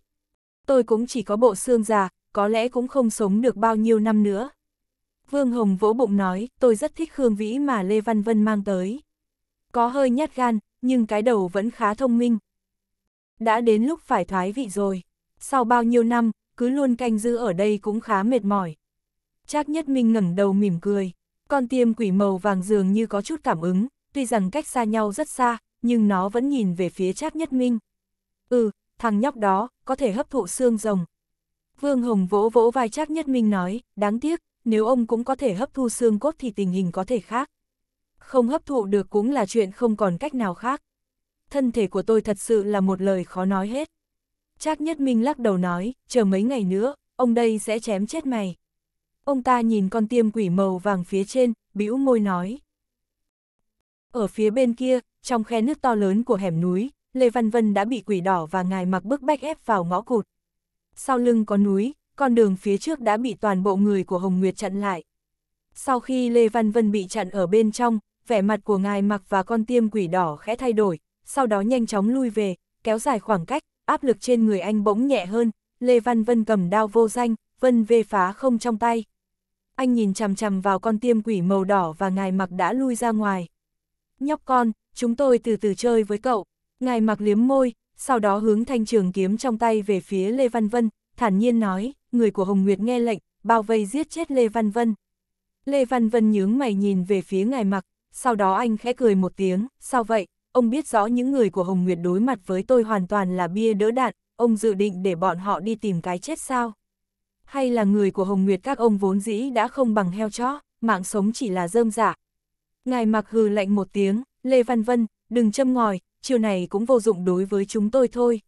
Tôi cũng chỉ có bộ xương già, có lẽ cũng không sống được bao nhiêu năm nữa. Vương Hồng vỗ bụng nói, tôi rất thích Khương Vĩ mà Lê Văn Vân mang tới. Có hơi nhát gan, nhưng cái đầu vẫn khá thông minh. Đã đến lúc phải thoái vị rồi. Sau bao nhiêu năm, cứ luôn canh giữ ở đây cũng khá mệt mỏi. Trác Nhất Minh ngẩng đầu mỉm cười. Con tiêm quỷ màu vàng dường như có chút cảm ứng, tuy rằng cách xa nhau rất xa, nhưng nó vẫn nhìn về phía Trác Nhất Minh. Ừ, thằng nhóc đó, có thể hấp thụ xương rồng. Vương Hồng vỗ vỗ vai Trác Nhất Minh nói, đáng tiếc, nếu ông cũng có thể hấp thu xương cốt thì tình hình có thể khác. Không hấp thụ được cũng là chuyện không còn cách nào khác. Thân thể của tôi thật sự là một lời khó nói hết. Trác Nhất Minh lắc đầu nói, chờ mấy ngày nữa, ông đây sẽ chém chết mày. Ông ta nhìn con tiêm quỷ màu vàng phía trên, bĩu môi nói. Ở phía bên kia, trong khe nước to lớn của hẻm núi, Lê Văn Vân đã bị quỷ đỏ và ngài mặc bức bách ép vào ngõ cụt. Sau lưng có núi, con đường phía trước đã bị toàn bộ người của Hồng Nguyệt chặn lại. Sau khi Lê Văn Vân bị chặn ở bên trong, vẻ mặt của ngài mặc và con tiêm quỷ đỏ khẽ thay đổi, sau đó nhanh chóng lui về, kéo dài khoảng cách, áp lực trên người anh bỗng nhẹ hơn, Lê Văn Vân cầm đao vô danh, vân vê phá không trong tay. Anh nhìn chằm chằm vào con tiêm quỷ màu đỏ và ngài mặc đã lui ra ngoài. Nhóc con, chúng tôi từ từ chơi với cậu. Ngài mặc liếm môi, sau đó hướng thanh trường kiếm trong tay về phía Lê Văn Vân, thản nhiên nói, người của Hồng Nguyệt nghe lệnh, bao vây giết chết Lê Văn Vân. Lê Văn Vân nhướng mày nhìn về phía ngài mặc, sau đó anh khẽ cười một tiếng, sao vậy, ông biết rõ những người của Hồng Nguyệt đối mặt với tôi hoàn toàn là bia đỡ đạn, ông dự định để bọn họ đi tìm cái chết sao? Hay là người của Hồng Nguyệt các ông vốn dĩ đã không bằng heo chó, mạng sống chỉ là dơm giả? Dạ? Ngài mặc hừ lạnh một tiếng, Lê Văn Vân, đừng châm ngòi, chiều này cũng vô dụng đối với chúng tôi thôi.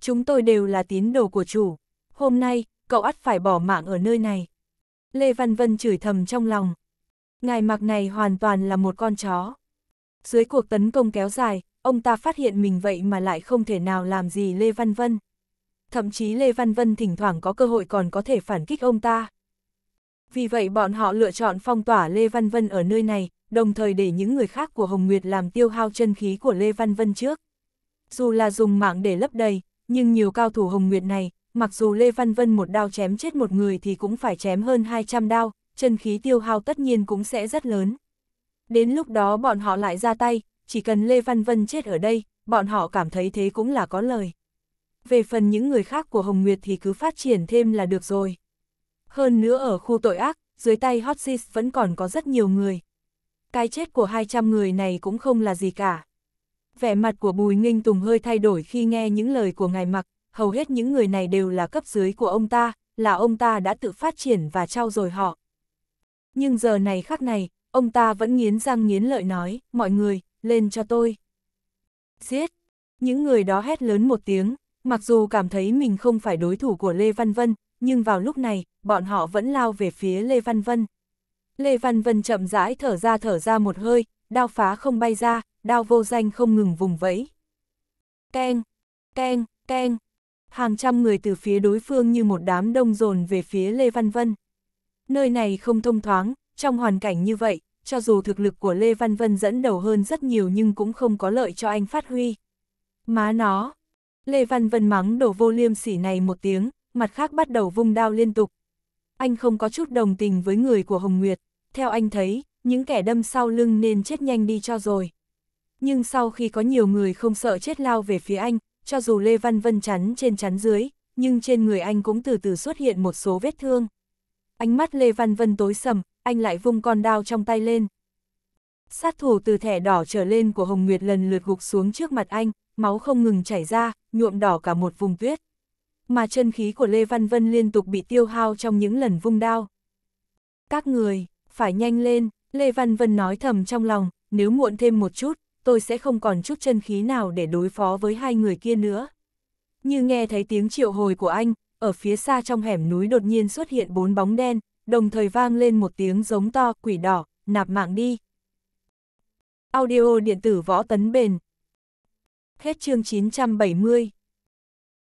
Chúng tôi đều là tín đồ của chủ, hôm nay, cậu ắt phải bỏ mạng ở nơi này. Lê Văn Vân chửi thầm trong lòng. Ngài mặc này hoàn toàn là một con chó. Dưới cuộc tấn công kéo dài, ông ta phát hiện mình vậy mà lại không thể nào làm gì Lê Văn Vân. Thậm chí Lê Văn Vân thỉnh thoảng có cơ hội còn có thể phản kích ông ta. Vì vậy bọn họ lựa chọn phong tỏa Lê Văn Vân ở nơi này, đồng thời để những người khác của Hồng Nguyệt làm tiêu hao chân khí của Lê Văn Vân trước. Dù là dùng mạng để lấp đầy, nhưng nhiều cao thủ Hồng Nguyệt này, mặc dù Lê Văn Vân một đao chém chết một người thì cũng phải chém hơn 200 đao, chân khí tiêu hao tất nhiên cũng sẽ rất lớn. Đến lúc đó bọn họ lại ra tay, chỉ cần Lê Văn Vân chết ở đây, bọn họ cảm thấy thế cũng là có lời. Về phần những người khác của Hồng Nguyệt thì cứ phát triển thêm là được rồi. Hơn nữa ở khu tội ác, dưới tay Hotsis vẫn còn có rất nhiều người, cái chết của 200 người này cũng không là gì cả. Vẻ mặt của Bùi Nghinh Tùng hơi thay đổi khi nghe những lời của ngài mặc, hầu hết những người này đều là cấp dưới của ông ta, là ông ta đã tự phát triển và trao dồi họ. Nhưng giờ này khác này, ông ta vẫn nghiến răng nghiến lợi nói, mọi người, lên cho tôi. Giết! Những người đó hét lớn một tiếng, mặc dù cảm thấy mình không phải đối thủ của Lê Văn Vân, nhưng vào lúc này, bọn họ vẫn lao về phía Lê Văn Vân. Lê Văn Vân chậm rãi thở ra thở ra một hơi, đao phá không bay ra, đao vô danh không ngừng vùng vẫy. Keng, keng, keng. Hàng trăm người từ phía đối phương như một đám đông dồn về phía Lê Văn Vân. Nơi này không thông thoáng, trong hoàn cảnh như vậy, cho dù thực lực của Lê Văn Vân dẫn đầu hơn rất nhiều nhưng cũng không có lợi cho anh phát huy. Má nó! Lê Văn Vân mắng đổ vô liêm sỉ này một tiếng, mặt khác bắt đầu vung đao liên tục, anh không có chút đồng tình với người của Hồng Nguyệt, theo anh thấy, những kẻ đâm sau lưng nên chết nhanh đi cho rồi. Nhưng sau khi có nhiều người không sợ chết lao về phía anh, cho dù Lê Văn Vân chắn trên chắn dưới, nhưng trên người anh cũng từ từ xuất hiện một số vết thương. Ánh mắt Lê Văn Vân tối sầm, anh lại vung con đao trong tay lên. Sát thủ từ thẻ đỏ trở lên của Hồng Nguyệt lần lượt gục xuống trước mặt anh, máu không ngừng chảy ra, nhuộm đỏ cả một vùng tuyết mà chân khí của Lê Văn Vân liên tục bị tiêu hao trong những lần vung đao. Các người, phải nhanh lên, Lê Văn Vân nói thầm trong lòng, nếu muộn thêm một chút, tôi sẽ không còn chút chân khí nào để đối phó với hai người kia nữa. Như nghe thấy tiếng triệu hồi của anh, ở phía xa trong hẻm núi đột nhiên xuất hiện bốn bóng đen, đồng thời vang lên một tiếng giống to quỷ đỏ, nạp mạng đi. Audio điện tử võ tấn bền. Hết chương 970